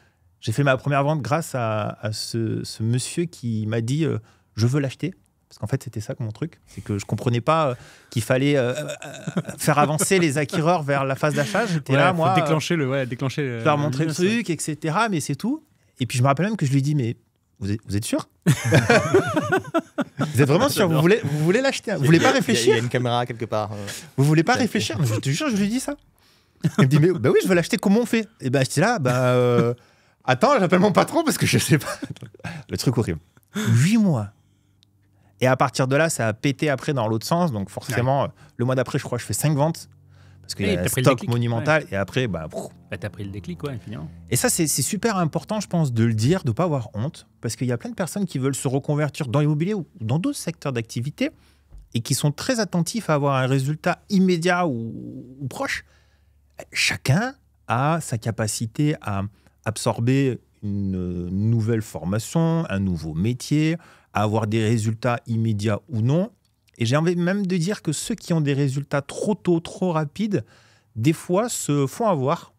j'ai fait ma première vente grâce à, ce, monsieur qui m'a dit Je veux l'acheter. Parce qu'en fait, c'était ça mon truc. C'est que je comprenais pas qu'il fallait faire avancer les acquéreurs vers la phase d'achat. J'étais là, moi. Déclencher le. Ouais, déclencher faire montrer le truc, etc. Mais c'est tout. Et puis je me rappelle même que je lui dis Mais vous êtes, sûr Vous êtes vraiment sûr Vous voulez, vous voulez l'acheter hein euh. Vous voulez pas réfléchir Il y, a une caméra quelque part. Vous voulez pas réfléchir Je te jure, je lui dis ça. Il me dit mais bah oui, je veux l'acheter. Comment on fait Et eh ben bah, j'étais là, bah euh, attends, j'appelle mon patron parce que je sais pas. Le truc horrible. Huit mois. Et à partir de là, ça a pété après dans l'autre sens. Donc forcément, euh, le mois d'après, je crois, je fais cinq ventes. Parce qu'il y a un stock monumental et après, bah, bah t'as pris le déclic, quoi finalement. Et ça, c'est super important, je pense, de le dire, de ne pas avoir honte, parce qu'il y a plein de personnes qui veulent se reconvertir dans l'immobilier ou dans d'autres secteurs d'activité et qui sont très attentifs à avoir un résultat immédiat ou proche. Chacun a sa capacité à absorber une nouvelle formation, un nouveau métier, à avoir des résultats immédiats ou non, et j'ai envie même de dire que ceux qui ont des résultats trop tôt, trop rapides, des fois se font avoir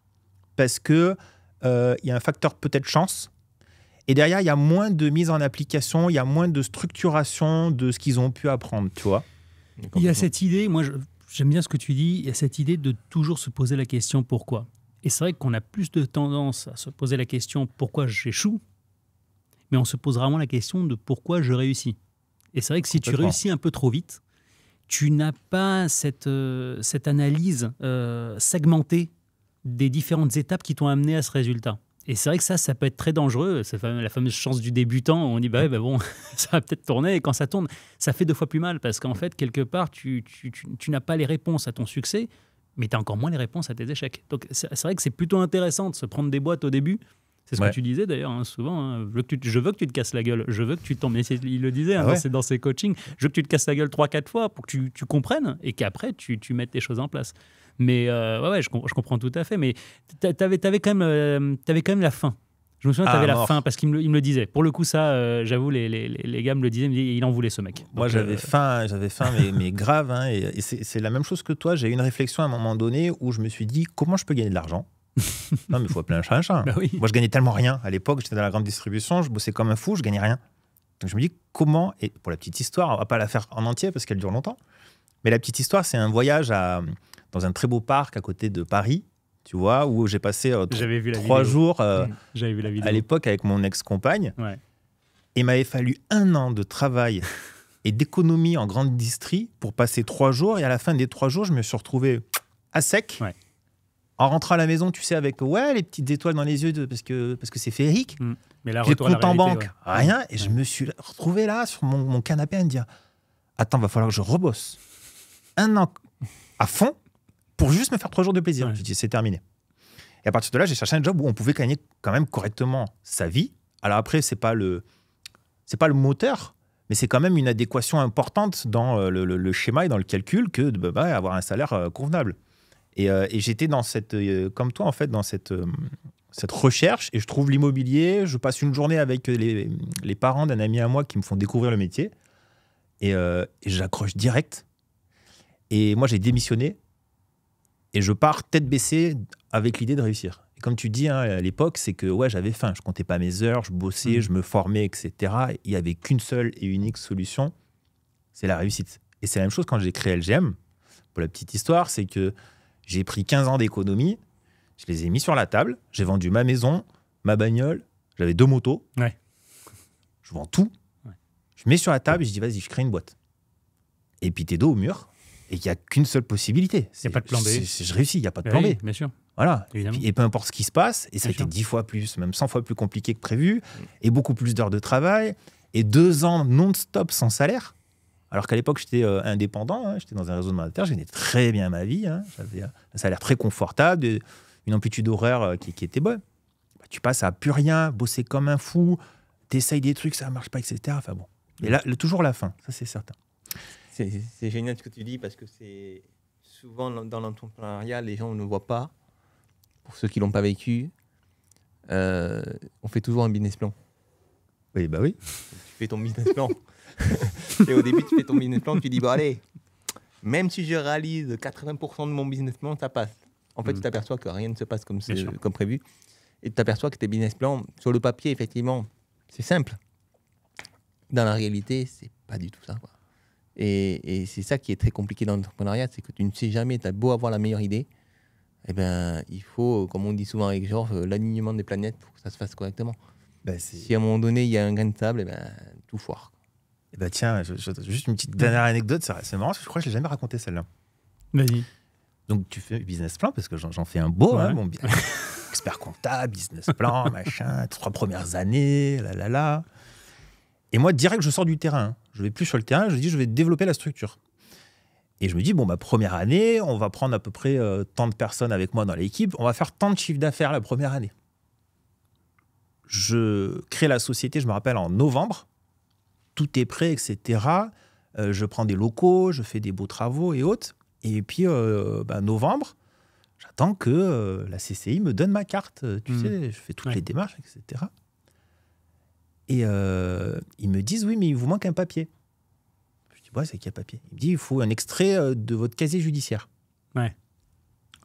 parce que euh, il y a un facteur peut-être chance. Et derrière, il y a moins de mise en application, il y a moins de structuration de ce qu'ils ont pu apprendre, tu vois. Il y a cette idée, moi j'aime bien ce que tu dis, il y a cette idée de toujours se poser la question pourquoi. Et c'est vrai qu'on a plus de tendance à se poser la question pourquoi j'échoue, mais on se pose rarement la question de pourquoi je réussis. Et c'est vrai que si tu réussis un peu trop vite, tu n'as pas cette, euh, cette analyse euh, segmentée des différentes étapes qui t'ont amené à ce résultat. Et c'est vrai que ça, ça peut être très dangereux. C'est la fameuse chance du débutant. on dit, bah, ouais, bah bon, ça va peut-être tourner. Et quand ça tourne, ça fait deux fois plus mal parce qu'en fait, quelque part, tu n'as pas les réponses à ton succès, mais tu as encore moins les réponses à tes échecs. Donc c'est vrai que c'est plutôt intéressant de se prendre des boîtes au début c'est ce que tu disais d'ailleurs hein, souvent. Hein. je, veux que tu, te casses la gueule. Je veux que tu tombes. Il le disait c'est hein, ah dans, ses, coachings. Je veux que tu te casses la gueule trois, quatre fois pour que tu, comprennes et qu'après tu, tu mettes tes choses en place. Mais euh, ouais, je, comprends tout à fait. Mais tu avais, avais, quand même, euh, quand même la faim. Je me souviens, ah, tu avais la faim parce qu'il me, le disait. Pour le coup, ça, euh, j'avoue, les, gars me le disaient, il en voulait ce mec. Moi, j'avais faim, j'avais faim, mais, grave. et, et c'est la même chose que toi. J'ai eu une réflexion à un moment donné où je me suis dit, comment je peux gagner de l'argent non, mais il faut appeler un chat un chat. Hein. Bah Moi, je gagnais tellement rien. À l'époque, j'étais dans la grande distribution, je bossais comme un fou, je gagnais rien. Donc je me dis, comment, et pour la petite histoire, on va pas la faire en entier parce qu'elle dure longtemps, mais la petite histoire, c'est un voyage dans un très beau parc à côté de Paris, tu vois, où j'ai passé euh, trois jours euh, mm. J'avais vu la vidéo. à l'époque avec mon ex-compagne. Et il m'avait fallu un an de travail et d'économie en grande distrie pour passer trois jours. Et à la fin des trois jours, je me suis retrouvé à sec. Ouais en rentrant à la maison, tu sais, avec ouais, les petites étoiles dans les yeux parce que parce que c'est féerique. Mm. Mais là, en banque, rien. Et je me suis retrouvé là sur mon, canapé à me dire attends, va falloir que je rebosse un an à fond pour juste me faire trois jours de plaisir. Ouais. Je dis c'est terminé. Et à partir de là, j'ai cherché un job où on pouvait gagner quand même correctement sa vie. Alors après, c'est pas le c'est pas le moteur, mais c'est quand même une adéquation importante dans euh, le, schéma et dans le calcul que de bah, bah, avoir un salaire euh, convenable. Euh, et, j'étais dans cette, euh, comme toi en fait, dans cette, euh, cette recherche et je trouve l'immobilier. Je passe une journée avec les, les parents d'un ami à moi qui me font découvrir le métier et, j'accroche direct. Et moi, j'ai démissionné et je pars tête baissée avec l'idée de réussir. Et comme tu dis, hein, à l'époque, c'est que ouais, j'avais faim. Je comptais pas mes heures, je bossais, mm. je me formais, etc. il n'y avait qu'une seule et unique solution, c'est la réussite. Et c'est la même chose quand j'ai créé LGM. Pour la petite histoire, c'est que j'ai pris 15 ans d'économie, je les ai mis sur la table, j'ai vendu ma maison, ma bagnole, j'avais deux motos. Je vends tout. Je mets sur la table et je dis vas-y, je crée une boîte. Et puis t'es dos au mur et il n'y a qu'une seule possibilité. Il n'y a pas de plan B. Je réussis, il n'y a pas de plan B. Bien sûr. Voilà. Et, peu importe ce qui se passe, et ça a été dix fois plus, même 100 fois plus compliqué que prévu, et beaucoup plus d'heures de travail, et deux ans non-stop sans salaire. Alors qu'à l'époque, j'étais euh, indépendant, hein, j'étais dans un réseau de mandataires, j'aimais très bien ma vie, ça a l'air très confortable, euh, une amplitude horaire euh, qui, était bonne. Bah, tu passes à plus rien, bosser comme un fou, t'essayes des trucs, ça marche pas, etc. Enfin bon. Et là, le, toujours la fin, ça c'est certain. C'est génial ce que tu dis parce que c'est souvent dans l'entrepreneuriat, les gens ne voient pas, pour ceux qui l'ont pas vécu, on fait toujours un business plan. Oui, bah oui. Tu fais ton business plan. et au début, tu fais ton business plan, tu dis, bon, allez, même si je réalise 80% de mon business plan, ça passe. En fait, tu mm. t'aperçois que rien ne se passe comme, prévu. Et tu t'aperçois que tes business plans, sur le papier, effectivement, c'est simple. Dans la réalité, c'est pas du tout ça. Et, c'est ça qui est très compliqué dans l'entrepreneuriat, c'est que tu ne sais jamais, tu as beau avoir la meilleure idée, et eh ben, il faut, comme on dit souvent avec Georges, l'alignement des planètes pour que ça se fasse correctement. Ben, si à un moment donné, il y a un grain de sable, et eh ben, tout foire. Eh bah tiens, juste une petite dernière anecdote, c'est marrant, je crois que je l'ai jamais raconté celle-là. Vas-y. Donc tu fais business plan, parce que j'en fais un beau, hein, expert comptable, business plan, machin, trois premières années, là là là. Et moi, direct, je sors du terrain. Hein. Je vais plus sur le terrain, je dis, je vais développer la structure. Et je me dis, bon, ma bah, première année, on va prendre à peu près euh, tant de personnes avec moi dans l'équipe, on va faire tant de chiffres d'affaires la première année. Je crée la société, je me rappelle, en novembre tout est prêt, etc. Euh, je prends des locaux, je fais des beaux travaux et autres. Et puis, euh, bah, novembre, j'attends que euh, la CCI me donne ma carte. Tu mmh. sais, je fais toutes les démarches, etc. Et ils me disent, oui, mais il vous manque un papier. Je dis, ouais, c'est quel papier Il me dit, il faut un extrait de votre casier judiciaire. Ouais.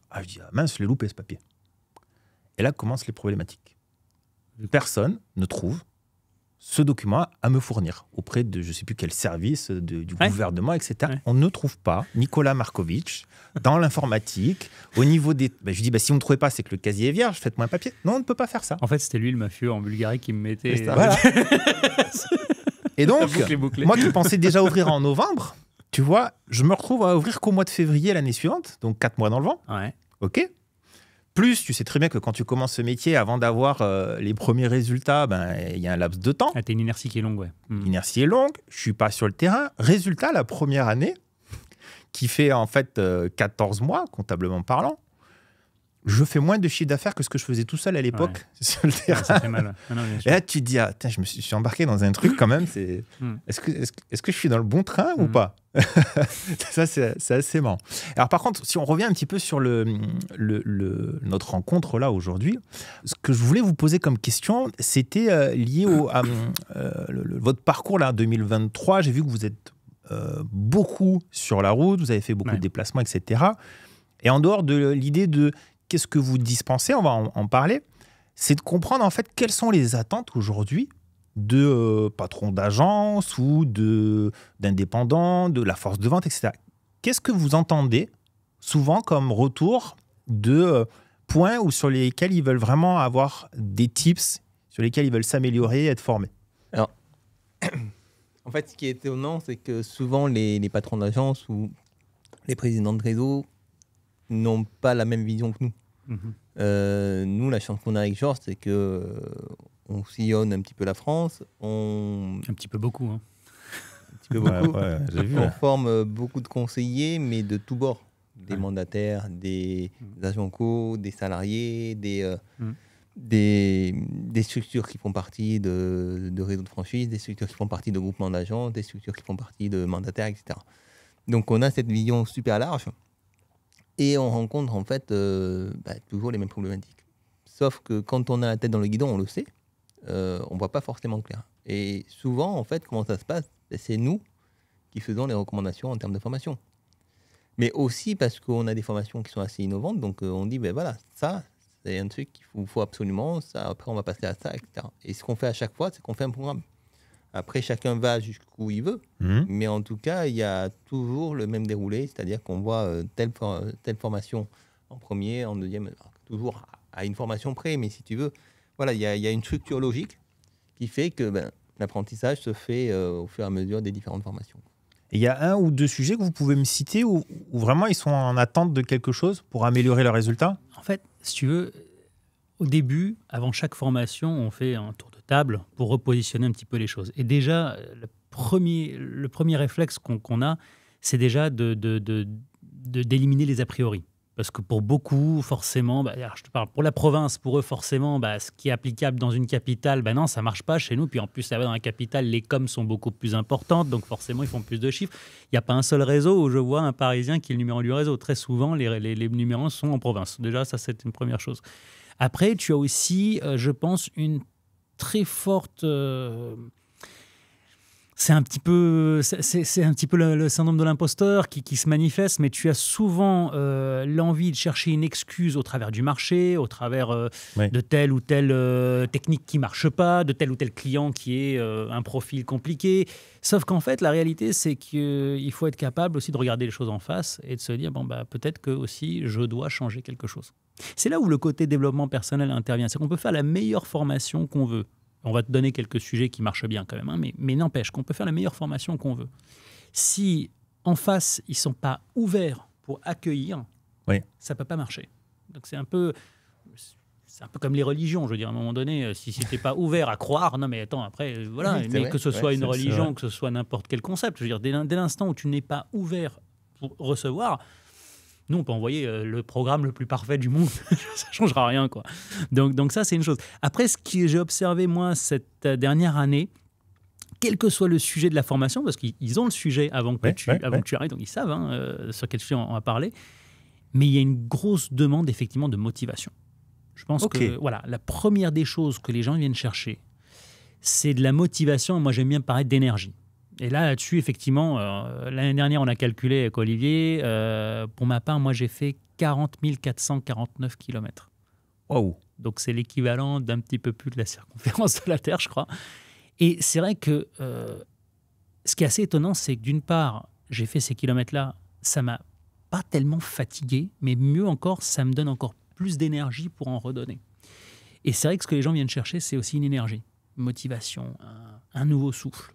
Ah, je dis, ah, mince, je l'ai loupé ce papier. Et là commencent les problématiques. Personne ne trouve ce document à me fournir auprès de je ne sais plus quel service du gouvernement, etc. On ne trouve pas Nicolas Markovitch dans l'informatique au niveau des. Bah, je dis, bah, si on ne trouvait pas, c'est que le casier est vierge, faites-moi un papier. Non, on ne peut pas faire ça. En fait, c'était lui le mafieux en Bulgarie qui me mettait. Et donc, moi qui pensais déjà ouvrir en novembre, tu vois, je me retrouve à ouvrir qu'au mois de février l'année suivante, donc quatre mois dans le vent. Ouais. Ok, plus, tu sais très bien que quand tu commences ce métier, avant d'avoir euh, les premiers résultats, ben, il y a un laps de temps. Ah, une inertie qui est longue, ouais. Hmm. Inertie est longue, je suis pas sur le terrain. Résultat, la première année, qui fait en fait 14 euh, mois, comptablement parlant, je fais moins de chiffre d'affaires que ce que je faisais tout seul à l'époque sur le terrain. Ah, ça fait mal. Ah et là, tu te dis, ah, je me suis, embarqué dans un truc quand même. Hmm. est-ce que, est que je suis dans le bon train ou hmm. pas Ça, c'est, assez marrant. Alors, par contre, si on revient un petit peu sur le, le, notre rencontre là aujourd'hui, ce que je voulais vous poser comme question, c'était euh, lié au, à euh, votre parcours là, 2023. J'ai vu que vous êtes euh, beaucoup sur la route, vous avez fait beaucoup de déplacements, etc. Et en dehors de l'idée de qu'est-ce que vous dispensez On va en, parler. C'est de comprendre en fait quelles sont les attentes aujourd'hui de euh, patrons d'agence ou de d'indépendants, de la force de vente, etc. Qu'est-ce que vous entendez souvent comme retour de euh, points ou sur lesquels ils veulent vraiment avoir des tips, sur lesquels ils veulent s'améliorer et être formés Alors, en fait, ce qui est étonnant, c'est que souvent les, les patrons d'agence ou les présidents de réseau n'ont pas la même vision que nous. Mhm. Euh, nous, la chance qu'on a avec Georges, c'est que euh, on sillonne un petit peu la France. On... Un petit peu beaucoup. Hein. Un petit peu beaucoup. vu, on hein. forme euh, beaucoup de conseillers, mais de tous bords. Des mandataires, des mhm. agents co, des salariés, mhm. des, des, structures qui font partie de, de réseaux de franchise, des structures qui font partie de groupements d'agents, des structures qui font partie de mandataires, etc. Donc on a cette vision super large et on rencontre en fait euh, bah, toujours les mêmes problématiques. Sauf que quand on a la tête dans le guidon, on le sait, euh, on voit pas forcément clair. Et souvent, en fait, comment ça se passe ben, C'est nous qui faisons les recommandations en termes de formation. Mais aussi parce qu'on a des formations qui sont assez innovantes, donc euh, on dit, ben voilà, ça, c'est un truc qu'il faut, faut, absolument, ça, après on va passer à ça, etc. Et ce qu'on fait à chaque fois, c'est qu'on fait un programme. Après, chacun va jusqu'où il veut. Hmm. Mais en tout cas, il y a toujours le même déroulé, c'est-à-dire qu'on voit euh, telle, formation en premier, en deuxième, toujours à une formation près, mais si tu veux, voilà, il y, a une structure logique qui fait que ben, l'apprentissage se fait euh, au fur et à mesure des différentes formations. Il y a un ou deux sujets que vous pouvez me citer où, où, vraiment ils sont en attente de quelque chose pour améliorer leurs résultats En fait, si tu veux, au début, avant chaque formation, on fait un tour table pour repositionner un petit peu les choses. Et déjà, le premier, le premier réflexe qu'on a, c'est déjà d'éliminer de, de, les a priori. Parce que pour beaucoup, forcément, bah, je te parle pour la province, pour eux, forcément, bah, ce qui est applicable dans une capitale, bah non, ça marche pas chez nous. Puis en plus, ça va dans la capitale, les coms sont beaucoup plus importantes, donc forcément, ils font plus de chiffres. Il n'y a pas un seul réseau où je vois un Parisien qui est le numéro du réseau. Très souvent, les, numéros sont en province. Déjà, ça, c'est une première chose. Après, tu as aussi, euh, je pense, une très forte. Euh, c'est un petit peu, c'est, un petit peu le, syndrome de l'imposteur qui, se manifeste, mais tu as souvent euh, l'envie de chercher une excuse au travers du marché, au travers euh, de telle ou telle technique qui marche pas, de tel ou tel client qui est un profil compliqué. Sauf qu'en fait, la réalité, c'est qu'il faut être capable aussi de regarder les choses en face et de se dire bon bah peut-être que aussi je dois changer quelque chose. C'est là où le côté développement personnel intervient. C'est qu'on peut faire la meilleure formation qu'on veut. On va te donner quelques sujets qui marchent bien quand même, hein, mais, n'empêche qu'on peut faire la meilleure formation qu'on veut. Si en face, ils ne sont pas ouverts pour accueillir, ça ne peut pas marcher. Donc c'est un peu c'est un peu comme les religions, je veux dire, à un moment donné, si c'était pas ouvert à croire, non mais attends, après, voilà, que ce soit une religion, que ce soit n'importe quel concept, je veux dire, dès, l'instant où tu n'es pas ouvert pour recevoir, nous, on peut envoyer euh, le programme le plus parfait du monde, ça ne changera rien, quoi. Donc, donc ça, c'est une chose. Après, ce que j'ai observé, moi, cette euh, dernière année, quel que soit le sujet de la formation, parce qu'ils ont le sujet avant que, tu, avant que tu arrives, donc ils savent hein, euh, sur quel sujet on va parler, mais il y a une grosse demande, effectivement, de motivation. Je pense que voilà, la première des choses que les gens viennent chercher, c'est de la motivation, moi j'aime bien parler d'énergie. Et là, là-dessus, effectivement, euh, l'année dernière, on a calculé avec Olivier. Euh, pour ma part, moi, j'ai fait 40 449 km. Waouh Donc, c'est l'équivalent d'un petit peu plus de la circonférence de la Terre, je crois. Et c'est vrai que euh, ce qui est assez étonnant, c'est que d'une part, j'ai fait ces kilomètres-là, ça m'a pas tellement fatigué, mais mieux encore, ça me donne encore plus d'énergie pour en redonner. Et c'est vrai que ce que les gens viennent chercher, c'est aussi une énergie, une motivation, un nouveau souffle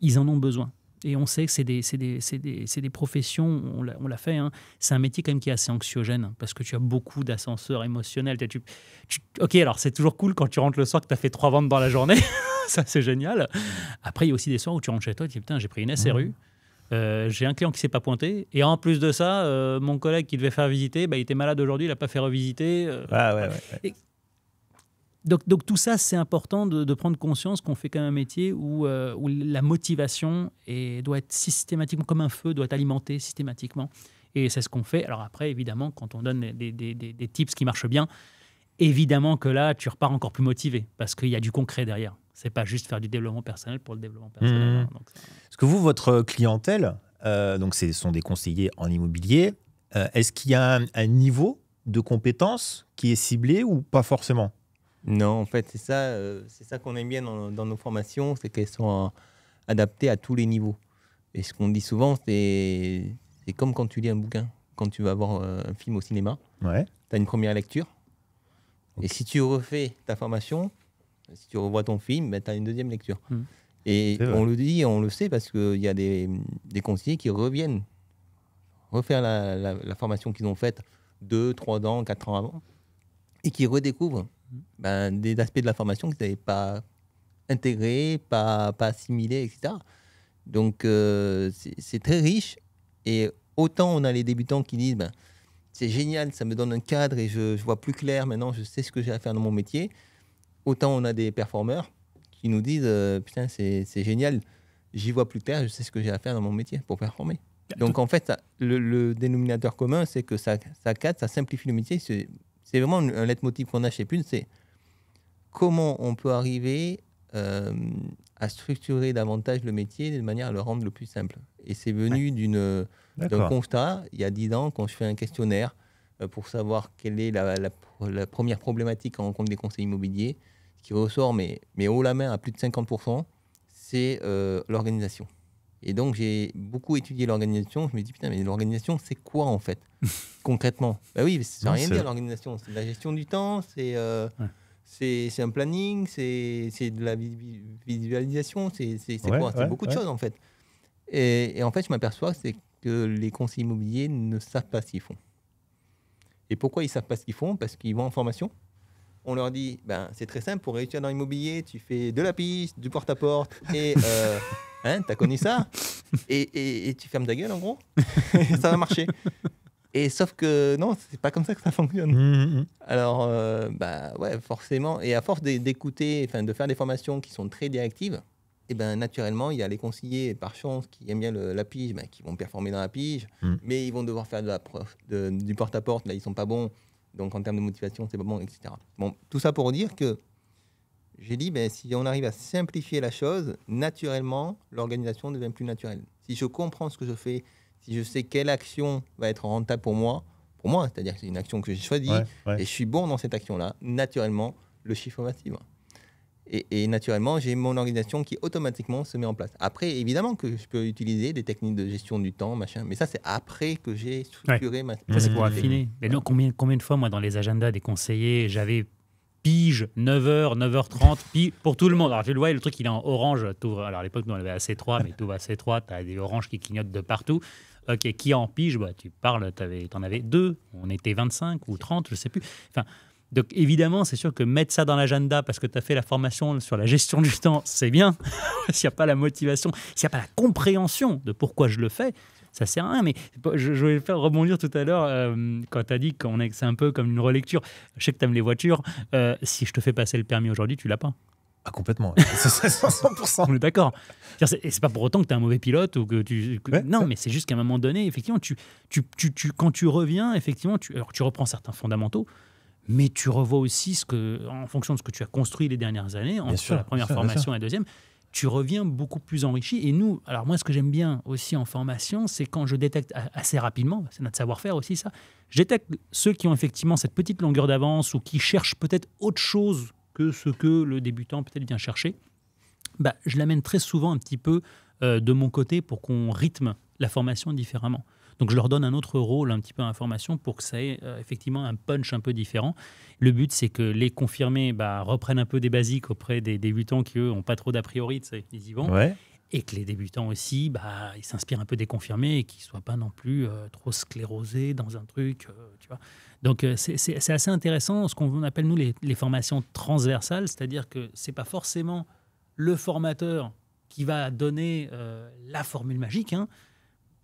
ils en ont besoin. Et on sait que c'est des, des, des, des, professions, on l'a fait, hein. c'est un métier quand même qui est assez anxiogène, hein, parce que tu as beaucoup d'ascenseurs émotionnels. Tu, ok, alors c'est toujours cool quand tu rentres le soir que tu as fait trois ventes dans la journée, ça c'est génial. Après, il y a aussi des soirs où tu rentres chez toi, tu dis putain, j'ai pris une SRU, mmh. euh, j'ai un client qui s'est pas pointé, et en plus de ça, euh, mon collègue qui devait faire visiter, bah, il était malade aujourd'hui, il l'a pas fait revisiter. Euh. ah, ouais, ouais, donc, tout ça, c'est important de, prendre conscience qu'on fait quand même un métier où, euh, la motivation doit être systématiquement, comme un feu, doit être alimentée systématiquement. Et c'est ce qu'on fait. Alors après, évidemment, quand on donne des, des, tips qui marchent bien, évidemment que là, tu repars encore plus motivé parce qu'il y a du concret derrière. Ce n'est pas juste faire du développement personnel pour le développement personnel. Est-ce mmh. que vous, votre clientèle, euh, donc ce sont des conseillers en immobilier, euh, est-ce qu'il y a un niveau de compétence qui est ciblé ou pas forcément non, en fait, c'est ça, euh, c'est ça qu'on aime bien dans, nos formations, c'est qu'elles sont adaptées à tous les niveaux. Et ce qu'on dit souvent, c'est, c'est comme quand tu lis un bouquin, quand tu vas voir euh, un film au cinéma. Ouais. Tu as une première lecture. Et si tu refais ta formation, si tu revois ton film, ben, tu as une deuxième lecture. Hmm. Et on le dit, on le sait, parce qu'il y a des, conseillers qui reviennent refaire la, la formation qu'ils ont faite deux, trois ans, quatre ans avant, et qui redécouvrent ben, des aspects de la formation qu'ils n'avaient pas intégrés, pas, pas assimilés, etc. Donc euh, c'est très riche. Et autant on a les débutants qui disent ben, c'est génial, ça me donne un cadre et je, vois plus clair maintenant, je sais ce que j'ai à faire dans mon métier. Autant on a des performeurs qui nous disent euh, putain, c'est génial, j'y vois plus clair, je sais ce que j'ai à faire dans mon métier pour performer. Bah, Donc en fait, le, dénominateur commun, c'est que ça, ça cadre, ça simplifie le métier c'est vraiment un, leitmotiv qu'on a chez Pune, c'est comment on peut arriver euh, à structurer davantage le métier de manière à le rendre le plus simple. Et c'est venu d'une d'un constat, il y a dix ans, quand je fais un questionnaire euh, pour savoir quelle est la, première problématique en rencontre des conseils immobiliers, ce qui ressort, mais, mais haut la main à plus de 50%, c'est euh, l'organisation. Et donc, j'ai beaucoup étudié l'organisation. Je me dis, putain, mais l'organisation, c'est quoi en fait Concrètement Bah oui, ça n'a rien dire l'organisation. C'est de la gestion du temps, c'est euh, un planning, c'est de la visualisation, c'est quoi C'est beaucoup de choses en fait. Et, en fait, je m'aperçois que les conseillers immobiliers ne savent pas ce qu'ils font. Et pourquoi ils savent pas ce qu'ils font Parce qu'ils vont en formation on leur dit ben, c'est très simple, pour réussir dans l'immobilier, tu fais de la piste, du porte-à-porte et. Euh, hein, tu as connu ça et, et, tu fermes ta gueule en gros Ça va marcher. Et sauf que non, c'est pas comme ça que ça fonctionne. Mmh, mmh, mmh. Alors, euh, bah ouais, forcément. Et à force d'écouter, enfin de faire des formations qui sont très directives, et ben naturellement, il y a les conseillers par chance qui aiment bien la pige, ben, qui vont performer dans la pige, mais ils vont devoir faire de la, du porte à porte. Là, ils sont pas bons. Donc en termes de motivation, c'est pas bon, etc. Bon, tout ça pour dire que j'ai dit, ben, si on arrive à simplifier la chose, naturellement, l'organisation devient plus naturelle. Si je comprends ce que je fais, si je sais quelle action va être rentable pour moi, pour moi, c'est-à-dire que c'est une action que j'ai choisie et je suis bon dans cette action-là, naturellement, le chiffre va suivre. Et, naturellement, j'ai mon organisation qui automatiquement se met en place. Après, évidemment que je peux utiliser des techniques de gestion du temps, machin, mais ça, c'est après que j'ai structuré ma. Ça, c'est pour affiner. Mais non, combien, combien de fois, moi, dans les agendas des conseillers, j'avais pige, 9h, 9h30, pige, pour tout le monde. Alors tu le vois, le truc il est en orange. alors à l'époque, nous on avait assez 3 mais tout va assez 3 tu as des oranges qui clignotent de partout. Ok, qui en pige bah, Tu parles, tu en avais deux, on était 25 ou 30, je sais plus. Enfin, donc évidemment, c'est sûr que mettre ça dans l'agenda parce que tu as fait la formation sur la gestion du temps, c'est bien. s'il n'y a pas la motivation, s'il n'y a pas la compréhension de pourquoi je le fais, ça sert à rien. Mais je, voulais vais faire rebondir tout à l'heure euh, quand tu as dit que c'est un peu comme une relecture. Je sais que tu aimes les voitures. Euh, si je te fais passer le permis aujourd'hui, tu l'as pas. Ah, complètement. C'est 100%. On est d'accord. C'est pas pour autant que tu es un mauvais pilote ou que tu. non, mais c'est juste qu'à un moment donné, effectivement, tu, tu, tu, tu, quand tu reviens, effectivement, tu, alors tu reprends certains fondamentaux, mais tu revois aussi ce que, en fonction de ce que tu as construit les dernières années, sur la première formation et la deuxième, tu reviens beaucoup plus enrichi. Et nous, alors moi, ce que j'aime bien aussi en formation, c'est quand je détecte assez rapidement, c'est notre savoir-faire aussi ça, je détecte ceux qui ont effectivement cette petite longueur d'avance ou qui cherchent peut-être autre chose que ce que le débutant peut-être vient chercher. Bah, je l'amène très souvent un petit peu euh, de mon côté pour qu'on rythme la formation différemment. Donc je leur donne un autre rôle un petit peu à information pour que ça ait euh, effectivement un punch un peu différent. Le but, c'est que les confirmés bah, reprennent un peu des basiques auprès des débutants qui, eux, n'ont pas trop d'a priori, ils y vont. et que les débutants aussi, bah, ils s'inspirent un peu des confirmés et qu'ils ne soient pas non plus euh, trop sclérosés dans un truc. Euh, tu vois. Donc c'est assez intéressant ce qu'on appelle nous les, formations transversales, c'est-à-dire que ce n'est pas forcément le formateur qui va donner la formule magique, hein,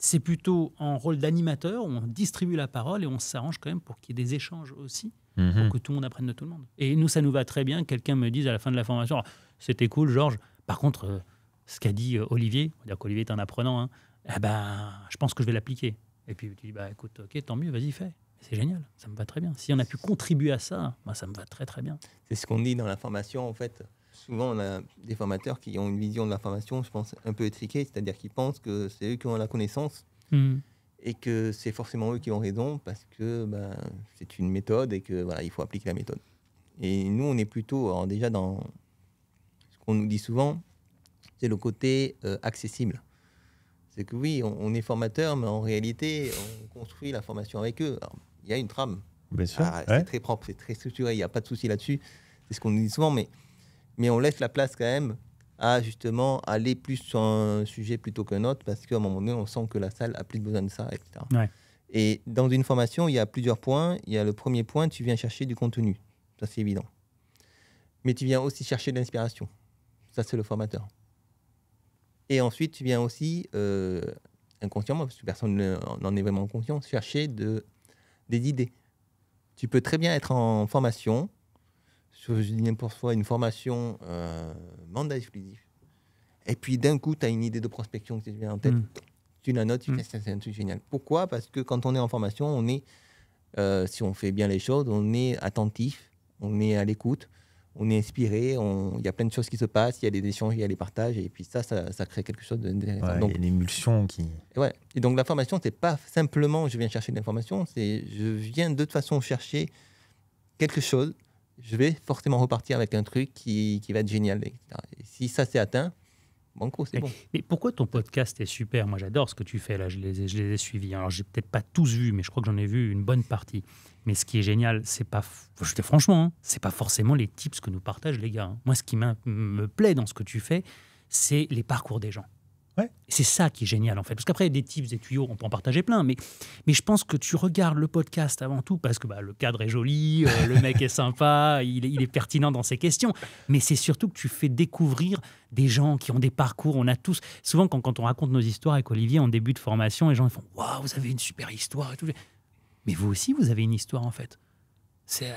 c'est plutôt en rôle d'animateur, on distribue la parole et on s'arrange quand même pour qu'il y ait des échanges aussi, pour mhm. que tout le monde apprenne de tout le monde. Et nous, ça nous va très bien. Quelqu'un me dise à la fin de la formation, ah, c'était cool, Georges. Par contre, euh, ce qu'a dit euh, Olivier, on va dire qu'Olivier est un apprenant, hein, eh ben, je pense que je vais l'appliquer. Et puis tu dis, bah, écoute, ok, tant mieux, vas-y, fais. C'est génial, ça me va très bien. Si on a pu contribuer à ça, moi, ça me va très très bien. C'est ce qu'on dit dans la formation, en fait souvent, on a des formateurs qui ont une vision de la formation, je pense, un peu étriquée, c'est-à-dire qu'ils pensent que c'est eux qui ont la connaissance hmm. et que c'est forcément eux qui ont raison parce que ben, c'est une méthode et que voilà, il faut appliquer la méthode. Et nous, on est plutôt, déjà dans ce qu'on nous dit souvent, c'est le côté euh, accessible. C'est que oui, on, est formateur, mais en réalité, on construit la formation avec eux. Il y a une trame. Bien sûr. Ah, c'est très propre, c'est très structuré, il n'y a pas de souci là-dessus. C'est ce qu'on nous dit souvent, mais mais on laisse la place quand même à justement aller plus sur un sujet plutôt qu'un autre parce qu'à un moment donné, on sent que la salle a plus besoin de ça, etc. Et dans une formation, il y a plusieurs points. Il y a le premier point, tu viens chercher du contenu. Ça, c'est évident. Mais tu viens aussi chercher de l'inspiration. Ça, c'est le formateur. Et ensuite, tu viens aussi, euh, inconsciemment, parce que personne n'en est vraiment conscient, chercher de, des idées. Tu peux très bien être en formation, je dis pour soi une formation euh, mandat exclusif, et puis d'un coup, tu as une idée de prospection qui te vient en tête, mm. tu la notes, tu mm. fais, c'est un truc génial. Pourquoi Parce que quand on est en formation, on est, euh, si on fait bien les choses, on est attentif, on est à l'écoute, on est inspiré, il y a plein de choses qui se passent, il y a des échanges, il y a des partages, et puis ça, ça, ça crée quelque chose d'intéressant. il y a émulsion qui... Ouais. Et donc la formation, c'est pas simplement je viens chercher de l'information, c'est je viens de toute façon chercher quelque chose je vais forcément repartir avec un truc qui, va être génial. si ça s'est atteint, coup, c'est bon. Mais pourquoi ton podcast est super Moi, j'adore ce que tu fais là. Je les, ai suivis. Alors, j'ai peut-être pas tous vu, mais je crois que j'en ai vu une bonne partie. Mais ce qui est génial, c'est pas, franchement, hein, c'est pas forcément les tips que nous partagent les gars. Hein. Moi, ce qui me plaît dans ce que tu fais, c'est les parcours des gens. C'est ça qui est génial en fait. Parce qu'après, des tips, des tuyaux, on peut en partager plein. Mais, mais je pense que tu regardes le podcast avant tout parce que bah, le cadre est joli, euh, le mec est sympa, il est, pertinent dans ses questions. Mais c'est surtout que tu fais découvrir des gens qui ont des parcours. On a tous. Souvent, quand, quand on raconte nos histoires avec Olivier en début de formation, les gens font Waouh, vous avez une super histoire et tout. Mais vous aussi, vous avez une histoire en fait. C'est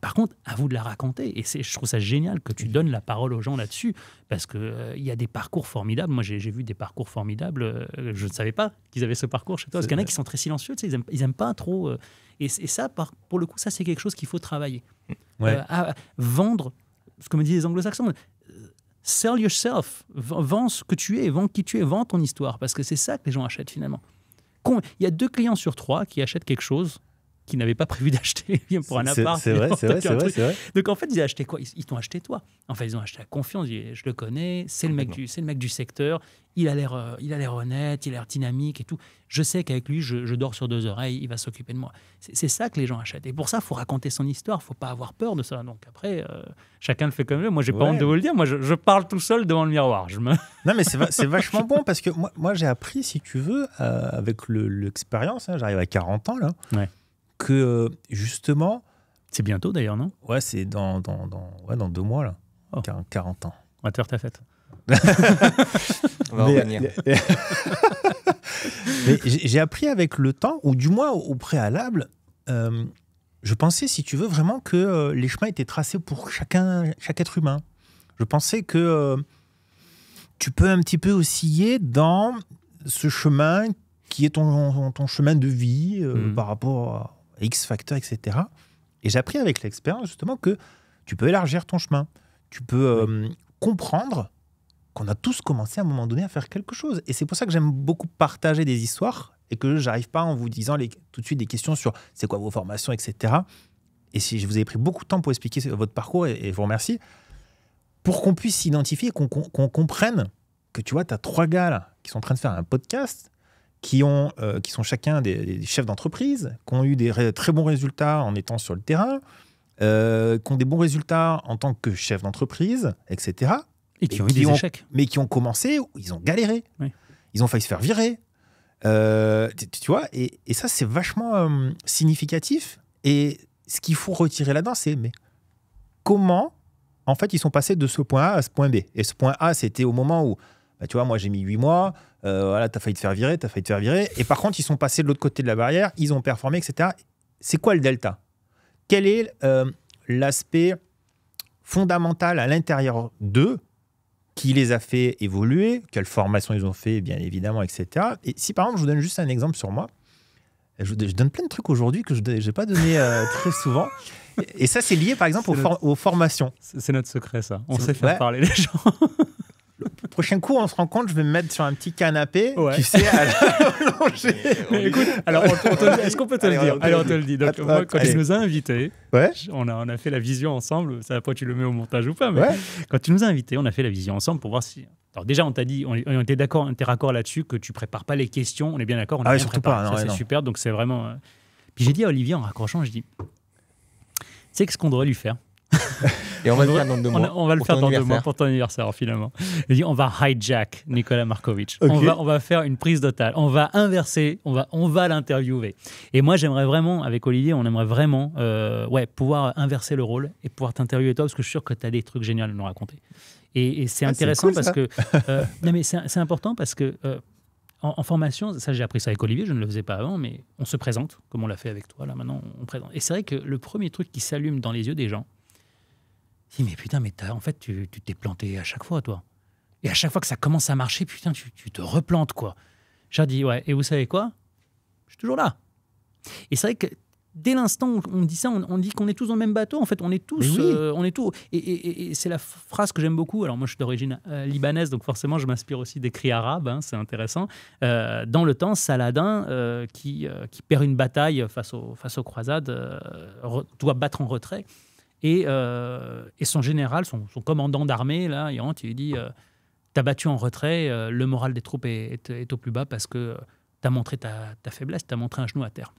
par contre à vous de la raconter. Et je trouve ça génial que tu donnes la parole aux gens là-dessus, parce qu'il euh, y a des parcours formidables. Moi, j'ai vu des parcours formidables. Euh, je ne savais pas qu'ils avaient ce parcours chez toi, parce qu'il y en a qui sont très silencieux, ils n'aiment aiment pas trop. Euh, et, ça, pour le coup, ça, c'est quelque chose qu'il faut travailler. vendre, ce que me disent les anglo-saxons, sell yourself, vends ce que tu es, vends qui tu es, vends ton histoire, parce que c'est ça que les gens achètent finalement. Il y a deux clients sur trois qui achètent quelque chose qui n'avaient pas prévu d'acheter pour un appart. C'est vrai, c'est vrai, c'est vrai, Donc en fait, ils ont acheté quoi Ils t'ont acheté toi. En fait, ils ont acheté la confiance. Je le connais, c'est le mec du, c'est le mec du secteur. Il a l'air, euh, il a l'air honnête, il a l'air dynamique et tout. Je sais qu'avec lui, je, dors sur deux oreilles. Il va s'occuper de moi. C'est ça que les gens achètent. Et pour ça, faut raconter son histoire. Faut pas avoir peur de ça. Donc après, euh, chacun le fait comme lui. Moi, j'ai pas honte de vous le dire. Moi, je, parle tout seul devant le miroir. Je me... Non, mais c'est vachement bon parce que moi, j'ai appris, si tu veux, euh, avec l'expérience. Hein, j'arrive à 40 ans là. Ouais que euh, justement. C'est bientôt d'ailleurs, non Ouais, c'est dans, dans, deux mois, là. 40, ans. On va te faire ta fête. On va revenir. j'ai appris avec le temps, ou du moins au préalable, euh, je pensais, si tu veux, vraiment que euh, les chemins étaient tracés pour chacun, chaque être humain. Je pensais que tu peux un petit peu osciller dans ce chemin qui est ton, ton chemin de vie mm. par rapport à X facteurs, etc. Et j'ai appris avec l'expérience justement que tu peux élargir ton chemin, tu peux euh, comprendre qu'on a tous commencé à un moment donné à faire quelque chose. Et c'est pour ça que j'aime beaucoup partager des histoires et que j'arrive pas en vous disant tout de suite des questions sur c'est quoi vos formations, etc. Et si je vous ai pris beaucoup de temps pour expliquer votre parcours, et, vous remercie, pour qu'on puisse s'identifier, qu'on comprenne que tu vois, tu as trois gars là, qui sont en train de faire un podcast qui, ont, euh, qui sont chacun des, chefs d'entreprise, qui ont eu des très bons résultats en étant sur le terrain, euh, qui ont des bons résultats en tant que chef d'entreprise, etc. Et qui ont eu des échecs. Mais qui ont commencé, ils ont galéré. Ils ont failli se faire virer. Euh, tu, vois, et, et ça, c'est vachement significatif. Et ce qu'il faut retirer là-dedans, c'est mais comment, en fait, ils sont passés de ce point A à ce point B. Et ce point A, c'était au moment où bah, tu vois, moi j'ai mis 8 mois, euh, voilà, t'as failli te faire virer, t'as failli te faire virer. Et par contre, ils sont passés de l'autre côté de la barrière, ils ont performé, etc. C'est quoi le delta Quel est euh, l'aspect fondamental à l'intérieur d'eux qui les a fait évoluer, quelle formation ils ont fait, bien évidemment, etc. Et si par exemple, je vous donne juste un exemple sur moi, je, je donne plein de trucs aujourd'hui que je n'ai pas donné euh, très souvent. Et, ça, c'est lié par exemple aux, formations. C'est notre secret, ça. On sait faire parler les gens. Le prochain coup, on se rend compte, je vais me mettre sur un petit canapé. Tu sais, à la... écoute, alors, est-ce qu'on peut te le dire alors on te le dit. quand tu nous as invités, on, a, on a fait la vision ensemble. Ça, après, tu le mets au montage ou pas, mais quand tu nous as invités, on a fait la vision ensemble pour voir si. Alors, déjà, on t'a dit, on, était d'accord, on était raccord là-dessus que tu prépares pas les questions. On est bien d'accord, on ah a surtout préparé. pas. c'est super. Donc, c'est vraiment. Euh, Puis j'ai dit à Olivier en raccrochant, je dis, tu sais, ce qu'on devrait lui faire et on va le faire dans deux mois. On, va le faire dans deux mois pour ton anniversaire, finalement. on va hijack Nicolas Markovitch. On, va, on va faire une prise totale. On va inverser, on va, on va l'interviewer. Et moi, j'aimerais vraiment, avec Olivier, on aimerait vraiment euh, ouais, pouvoir inverser le rôle et pouvoir t'interviewer toi, parce que je suis sûr que tu as des trucs géniaux à nous raconter. Et, ah, c'est intéressant parce que. Euh, non, mais c'est important parce que. Euh, en, en, formation, ça j'ai appris ça avec Olivier, je ne le faisais pas avant, mais on se présente, comme on l'a fait avec toi, là maintenant on présente. Et c'est vrai que le premier truc qui s'allume dans les yeux des gens, si, mais putain, mais en fait, tu t'es planté à chaque fois, toi. Et à chaque fois que ça commence à marcher, putain, tu, tu te replantes, quoi. J'ai dit, ouais, et vous savez quoi Je suis toujours là. Et c'est vrai que dès l'instant où on dit ça, on, dit qu'on est tous dans le même bateau. En fait, on est tous. Euh, on est tous et, et, c'est la phrase que j'aime beaucoup. Alors, moi, je suis d'origine euh, libanaise, donc forcément, je m'inspire aussi des cris arabes. Hein, c'est intéressant. Euh, dans le temps, Saladin, qui, perd une bataille face, face aux croisades, doit battre en retrait. Euh, et, son général, son, commandant d'armée, là, il rentre, lui dit euh, T'as battu en retrait, euh, le moral des troupes est, au plus bas parce que t'as montré ta, ta faiblesse, t'as montré un genou à terre.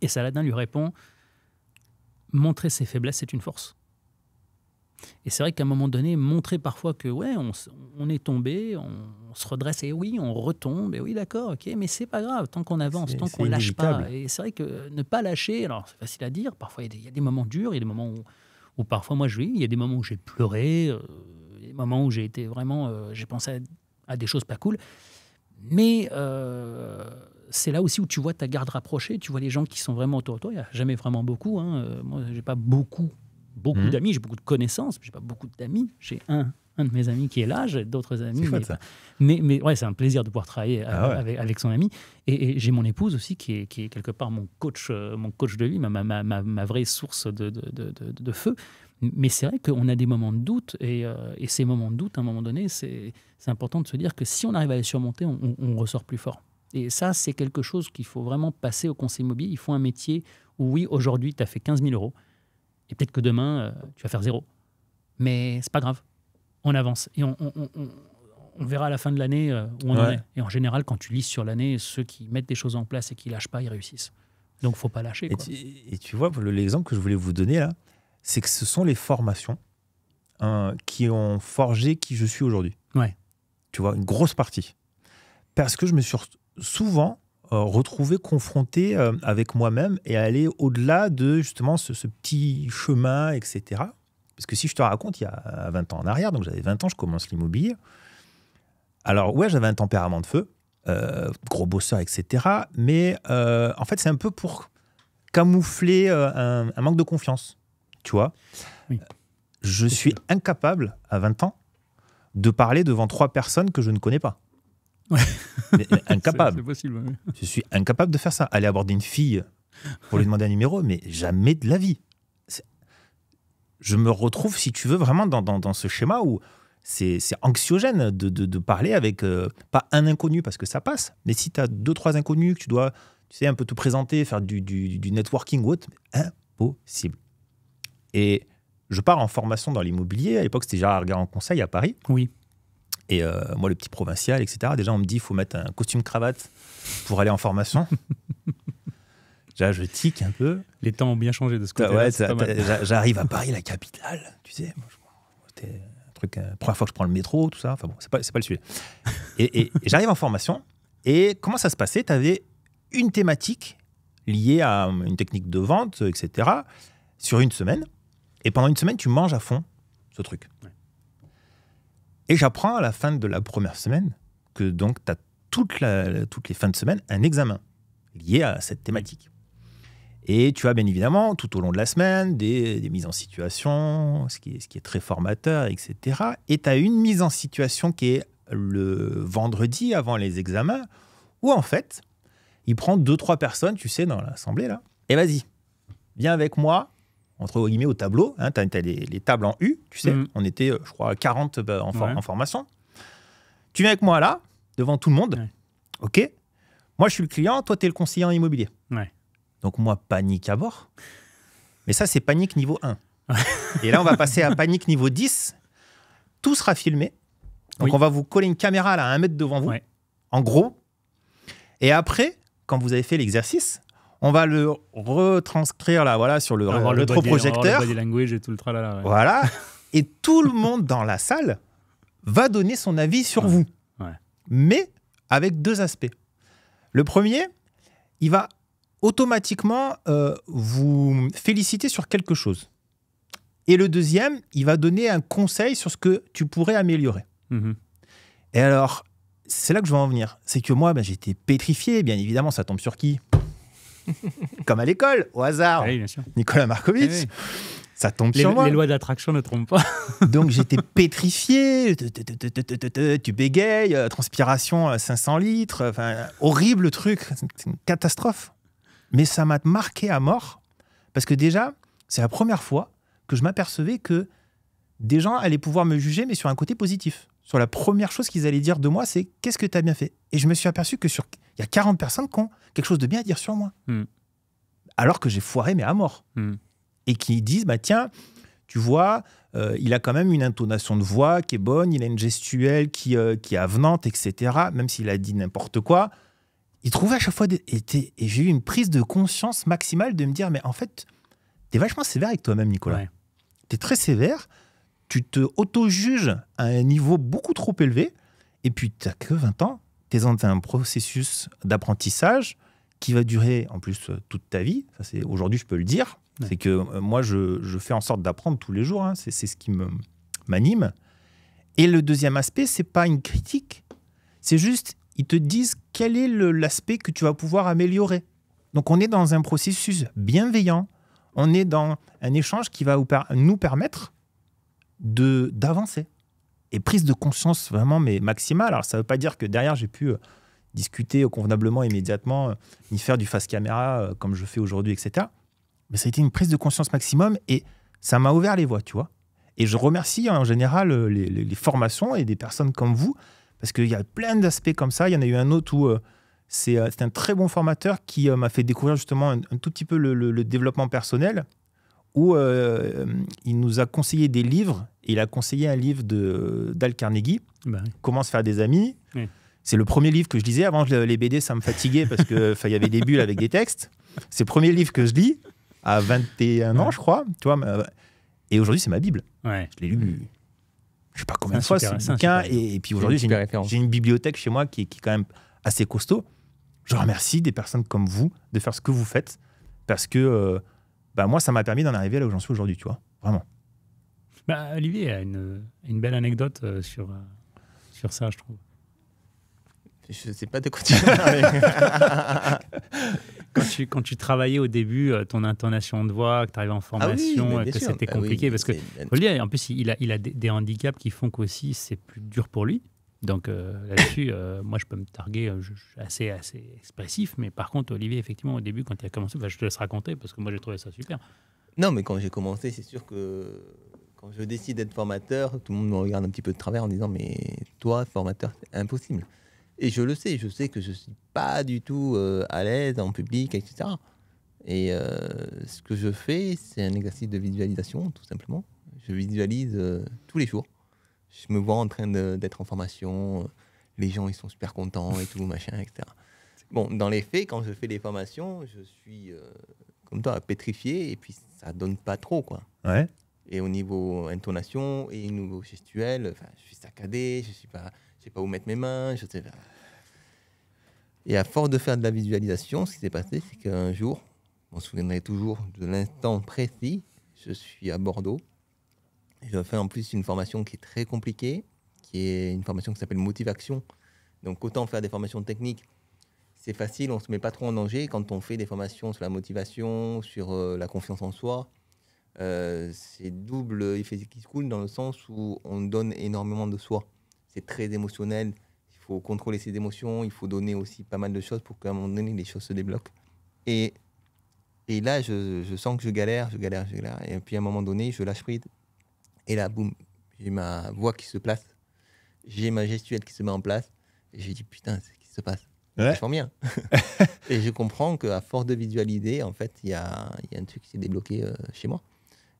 Et Saladin lui répond Montrer ses faiblesses, c'est une force. Et c'est vrai qu'à un moment donné, montrer parfois que ouais, on, on est tombé, on, se redresse et oui, on retombe et oui, d'accord, ok, mais c'est pas grave tant qu'on avance, tant qu'on lâche pas. Et c'est vrai que ne pas lâcher, alors c'est facile à dire. Parfois, il y, a des moments durs, il y a des moments où, parfois moi je vis, il y a des moments où j'ai pleuré, euh, des moments où j'ai été vraiment, euh, j'ai pensé à, des choses pas cool. Mais euh, c'est là aussi où tu vois ta garde rapprochée, tu vois les gens qui sont vraiment autour de toi. Il n'y a jamais vraiment beaucoup. Hein. Moi, je n'ai pas beaucoup beaucoup mhm. d'amis, j'ai beaucoup de connaissances, j'ai pas beaucoup d'amis, j'ai un, un de mes amis qui est là, j'ai d'autres amis. mais, mais, ouais, c'est un plaisir de pouvoir travailler ah avec, son ami. Et, j'ai mon épouse aussi qui est, qui est, quelque part mon coach, euh, mon coach de vie, ma, ma, ma, ma vraie source de, de, de, feu. Mais c'est vrai qu'on a des moments de doute, et, euh, et, ces moments de doute, à un moment donné, c'est important de se dire que si on arrive à les surmonter, on, ressort plus fort. Et ça, c'est quelque chose qu'il faut vraiment passer au conseil immobilier. Ils font un métier où, oui, aujourd'hui, tu as fait 15 000 euros. Et peut-être que demain, euh, tu vas faire zéro. Mais c'est pas grave. On avance. Et on, verra à la fin de l'année euh, où on en est. Et en général, quand tu lis sur l'année, ceux qui mettent des choses en place et qui lâchent pas, ils réussissent. Donc, faut pas lâcher. Et, Tu, vois, l'exemple que je voulais vous donner là, c'est que ce sont les formations hein, qui ont forgé qui je suis aujourd'hui. Ouais. Tu vois, une grosse partie. Parce que je me suis souvent euh, retrouver confronté euh, avec moi-même et aller au-delà de justement ce, petit chemin, etc. Parce que si je te raconte, il y a 20 ans en arrière, donc j'avais 20 ans, je commence l'immobilier. Alors ouais, j'avais un tempérament de feu, euh, gros bosseur, etc. Mais en fait, c'est un peu pour camoufler un, manque de confiance, tu vois. Je suis incapable, à 20 ans, de parler devant trois personnes que je ne connais pas. incapable. Je suis incapable de faire ça. Aller aborder une fille pour lui demander un numéro, mais jamais de la vie. Je me retrouve, si tu veux, vraiment dans, ce schéma où c'est anxiogène de, parler avec, euh, pas un inconnu parce que ça passe, mais si tu as deux, trois inconnus que tu dois, tu sais, un peu te présenter, faire du, networking ou autre, impossible. Et je pars en formation dans l'immobilier. À l'époque, c'était Gérard en Conseil à Paris. Oui. Et euh, moi, le petit provincial, etc. Déjà, on me dit, il faut mettre un costume cravate pour aller en formation. déjà, je tique un peu. Les temps ont bien changé de ce côté-là. J'arrive à Paris, la capitale, tu sais. C'était un truc, euh, première fois que je prends le métro, tout ça. Enfin bon, c'est pas, pas le sujet. Et, et j'arrive en formation. Et comment ça se passait Tu avais une thématique liée à une technique de vente, etc., sur une semaine. Et pendant une semaine, tu manges à fond ce truc. Et j'apprends à la fin de la première semaine que donc tu as toutes les fins de semaine un examen lié à cette thématique. Et tu as bien évidemment tout au long de la semaine des, mises en situation, ce qui, est, ce qui est très formateur, etc. Et tu as une mise en situation qui est le vendredi avant les examens, où en fait, il prend deux, trois personnes, tu sais, dans l'assemblée, là. Et vas-y, viens avec moi, entre guillemets, au tableau. Hein, tu as, les, tables en U, tu sais. Mm. On était, euh, je crois, 40 euh, bah, en, formation. Tu viens avec moi là, devant tout le monde. OK Moi, je suis le client, toi, tu es le conseiller en immobilier. Donc, moi, panique à bord. Mais ça, c'est panique niveau 1. Et là, on va passer à panique niveau 10. Tout sera filmé. Donc, on va vous coller une caméra là, à un mètre devant vous, en gros. Et après, quand vous avez fait l'exercice, on va le retranscrire là, voilà, sur le on Le language et tout le tralala. Voilà. et tout le monde dans la salle va donner son avis sur vous. Mais avec deux aspects. Le premier, il va automatiquement euh, vous féliciter sur quelque chose. Et le deuxième, il va donner un conseil sur ce que tu pourrais améliorer. Mhm. Et alors, c'est là que je veux en venir. C'est que moi, ben, j'étais pétrifié. Bien évidemment, ça tombe sur qui Comme à l'école, au hasard. Ah Nicolas Markovitch. Ah ça tombe les, sur moi. Les lois d'attraction ne trompent pas. Donc j'étais pétrifié. Tu bégayes, euh, transpiration 500 euh, litres. Enfin, horrible truc. C'est une catastrophe. Mais ça m'a marqué à mort. Parce que déjà, c'est la première fois que je m'apercevais que des gens allaient pouvoir me juger, mais sur un côté positif sur la première chose qu'ils allaient dire de moi, c'est qu'est-ce que tu as bien fait Et je me suis aperçu que sur il y a 40 personnes qui ont quelque chose de bien à dire sur moi. Hmm. Alors que j'ai foiré, mais à mort. Hmm. Et qui disent, bah tiens, tu vois, euh, il a quand même une intonation de voix qui est bonne, il a une gestuelle qui, euh, est avenante, etc. Même s'il a dit n'importe quoi, il trouvait à chaque fois des... Et, j'ai eu une prise de conscience maximale de me dire, mais en fait, t'es vachement sévère avec toi-même, Nicolas. Ouais. T'es très sévère tu te auto-juges à un niveau beaucoup trop élevé, et puis tu n'as que 20 ans, tu es dans un processus d'apprentissage qui va durer en plus euh, toute ta vie. c'est aujourd'hui, je peux le dire. C'est que euh, moi, je, fais en sorte d'apprendre tous les jours. Hein. C'est, ce qui me, m'anime. Et le deuxième aspect, c'est pas une critique. C'est juste, ils te disent quel est l'aspect que tu vas pouvoir améliorer. Donc, on est dans un processus bienveillant. On est dans un échange qui va nous permettre de d'avancer et prise de conscience vraiment mais maximale. Alors ça ne veut pas dire que derrière j'ai pu euh, discuter convenablement immédiatement euh, ni faire du face caméra euh, comme je fais aujourd'hui etc. Mais ça a été une prise de conscience maximum et ça m'a ouvert les voies tu vois. Et je remercie hein, en général les, formations et des personnes comme vous parce qu'il y a plein d'aspects comme ça. Il y en a eu un autre où c'est un très bon formateur qui m'a fait découvrir justement un, tout petit peu le développement personnel où euh, il nous a conseillé des livres. Il a conseillé un livre d'Al Carnegie, ben Comment se faire des amis. C'est le premier livre que je lisais. Avant, les BD, ça me fatiguait parce qu'il y avait des bulles avec des textes. C'est le premier livre que je lis à 21 ans, je crois. Tu euh, et aujourd'hui, c'est ma Bible. Je l'ai lu je sais pas combien de fois c'est ce Et, puis aujourd'hui, j'ai une, une, bibliothèque chez moi qui, est quand même assez costaud. Je remercie des personnes comme vous de faire ce que vous faites parce que euh, bah moi, ça m'a permis d'en arriver là où j'en suis aujourd'hui, tu vois, vraiment. Bah, Olivier a une, une belle anecdote euh, sur, euh, sur ça, je trouve. Je ne sais pas de quoi tu parles. quand, tu, quand tu travaillais au début, euh, ton intonation de voix, que tu arrivais en ah formation, que c'était bah compliqué, parce que Olivier, en plus, il a, il a des handicaps qui font qu'aussi c'est plus dur pour lui. Donc euh, là-dessus, euh, moi, je peux me targuer euh, je, assez, assez expressif. Mais par contre, Olivier, effectivement, au début, quand il a commencé, je te laisse raconter parce que moi, j'ai trouvé ça super. Non, mais quand j'ai commencé, c'est sûr que quand je décide d'être formateur, tout le monde me regarde un petit peu de travers en disant Mais toi, formateur, c'est impossible. Et je le sais, je sais que je ne suis pas du tout à l'aise en public, etc. Et ce que je fais, c'est un exercice de visualisation, tout simplement. Je visualise tous les jours je me vois en train d'être en formation, euh, les gens ils sont super contents et tout, machin, etc. Bon, dans les faits, quand je fais des formations, je suis euh, comme toi, pétrifié et puis ça donne pas trop, quoi. Ouais. Et au niveau intonation et au niveau gestuel, je suis saccadé, je ne sais pas, je sais pas où mettre mes mains, je sais Et à force de faire de la visualisation, ce qui s'est passé, c'est qu'un jour, on se souviendrai toujours de l'instant précis, je suis à Bordeaux, je fais en plus une formation qui est très compliquée, qui est une formation qui s'appelle Motivation. Donc autant faire des formations techniques, c'est facile, on ne se met pas trop en danger. Quand on fait des formations sur la motivation, sur euh, la confiance en soi, euh, c'est double effet qui se coule dans le sens où on donne énormément de soi. C'est très émotionnel, il faut contrôler ses émotions, il faut donner aussi pas mal de choses pour qu'à un moment donné, les choses se débloquent. Et, et là, je, je, sens que je galère, je galère, je galère. Et puis à un moment donné, je lâche prise et là, boum, j'ai ma voix qui se place, j'ai ma gestuelle qui se met en place. Et j'ai dit, putain, c'est qui se passe je bien. et je comprends qu'à force de visualiser, en fait, il y a, y a, un truc qui s'est débloqué euh, chez moi.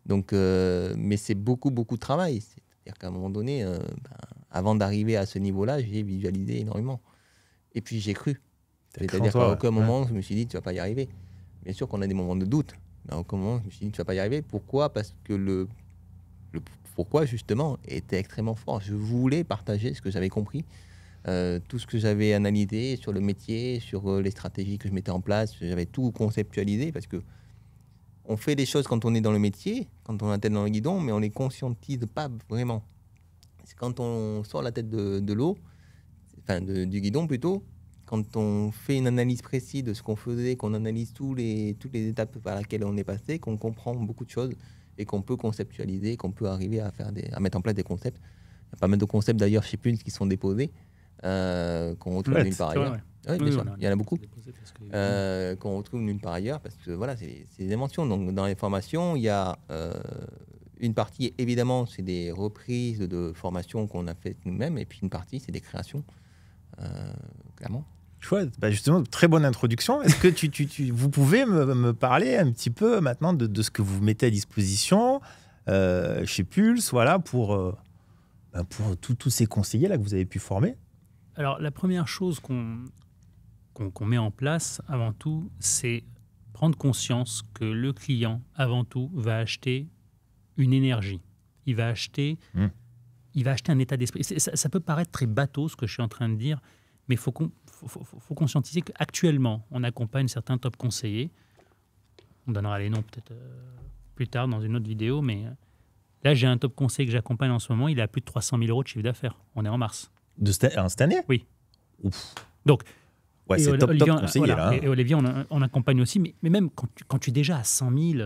Donc, euh, mais c'est beaucoup, beaucoup de travail. C'est-à-dire qu'à un moment donné, euh, ben, avant d'arriver à ce niveau-là, j'ai visualisé énormément. Et puis j'ai cru. C'est-à-dire qu'à aucun moment, je me suis dit, tu vas pas y arriver. Bien sûr qu'on a des moments de doute. Mais à aucun moment, je me suis dit, tu vas pas y arriver. Pourquoi Parce que le le pourquoi, justement, était extrêmement fort. Je voulais partager ce que j'avais compris, euh, tout ce que j'avais analysé sur le métier, sur euh, les stratégies que je mettais en place. J'avais tout conceptualisé parce que on fait des choses quand on est dans le métier, quand on a la tête dans le guidon, mais on les conscientise pas vraiment. C'est quand on sort la tête de, l'eau, enfin du guidon plutôt, quand on fait une analyse précise de ce qu'on faisait, qu'on analyse tous les, toutes les étapes par lesquelles on est passé, qu'on comprend beaucoup de choses et qu'on peut conceptualiser, qu'on peut arriver à, faire des, à mettre en place des concepts. Il y a pas mal de concepts d'ailleurs chez Pulse qui sont déposés, euh, qu'on retrouve nulle part ailleurs. il y en a euh, beaucoup qu'on retrouve nulle part ailleurs parce que voilà, c'est des inventions. Donc dans les formations, il y a euh, une partie évidemment, c'est des reprises de formations qu'on a faites nous-mêmes, et puis une partie, c'est des créations, clairement. Bah, justement, très bonne introduction. Est-ce que tu, tu, vous pouvez me, me, parler un petit peu maintenant de, de, ce que vous mettez à disposition euh, chez Pulse, voilà, pour, euh, bah, pour tous ces conseillers là que vous avez pu former Alors, la première chose qu'on qu'on met en place avant tout, c'est prendre conscience que le client, avant tout, va acheter une énergie. Il va acheter, mmh. il va acheter un état d'esprit. ça peut paraître très bateau ce que je suis en train de dire, mais il faut, faut, faut, conscientiser qu'actuellement, on accompagne certains top conseillers. On donnera les noms peut-être euh, plus tard dans une autre vidéo, mais euh, là, j'ai un top conseiller que j'accompagne en ce moment. Il a plus de 300 000 euros de chiffre d'affaires. On est en mars. De cette, hein, année Oui. Donc, c'est top, top conseiller, hein. Et Olivier, on, accompagne aussi, mais, même quand tu, es déjà à 100 000,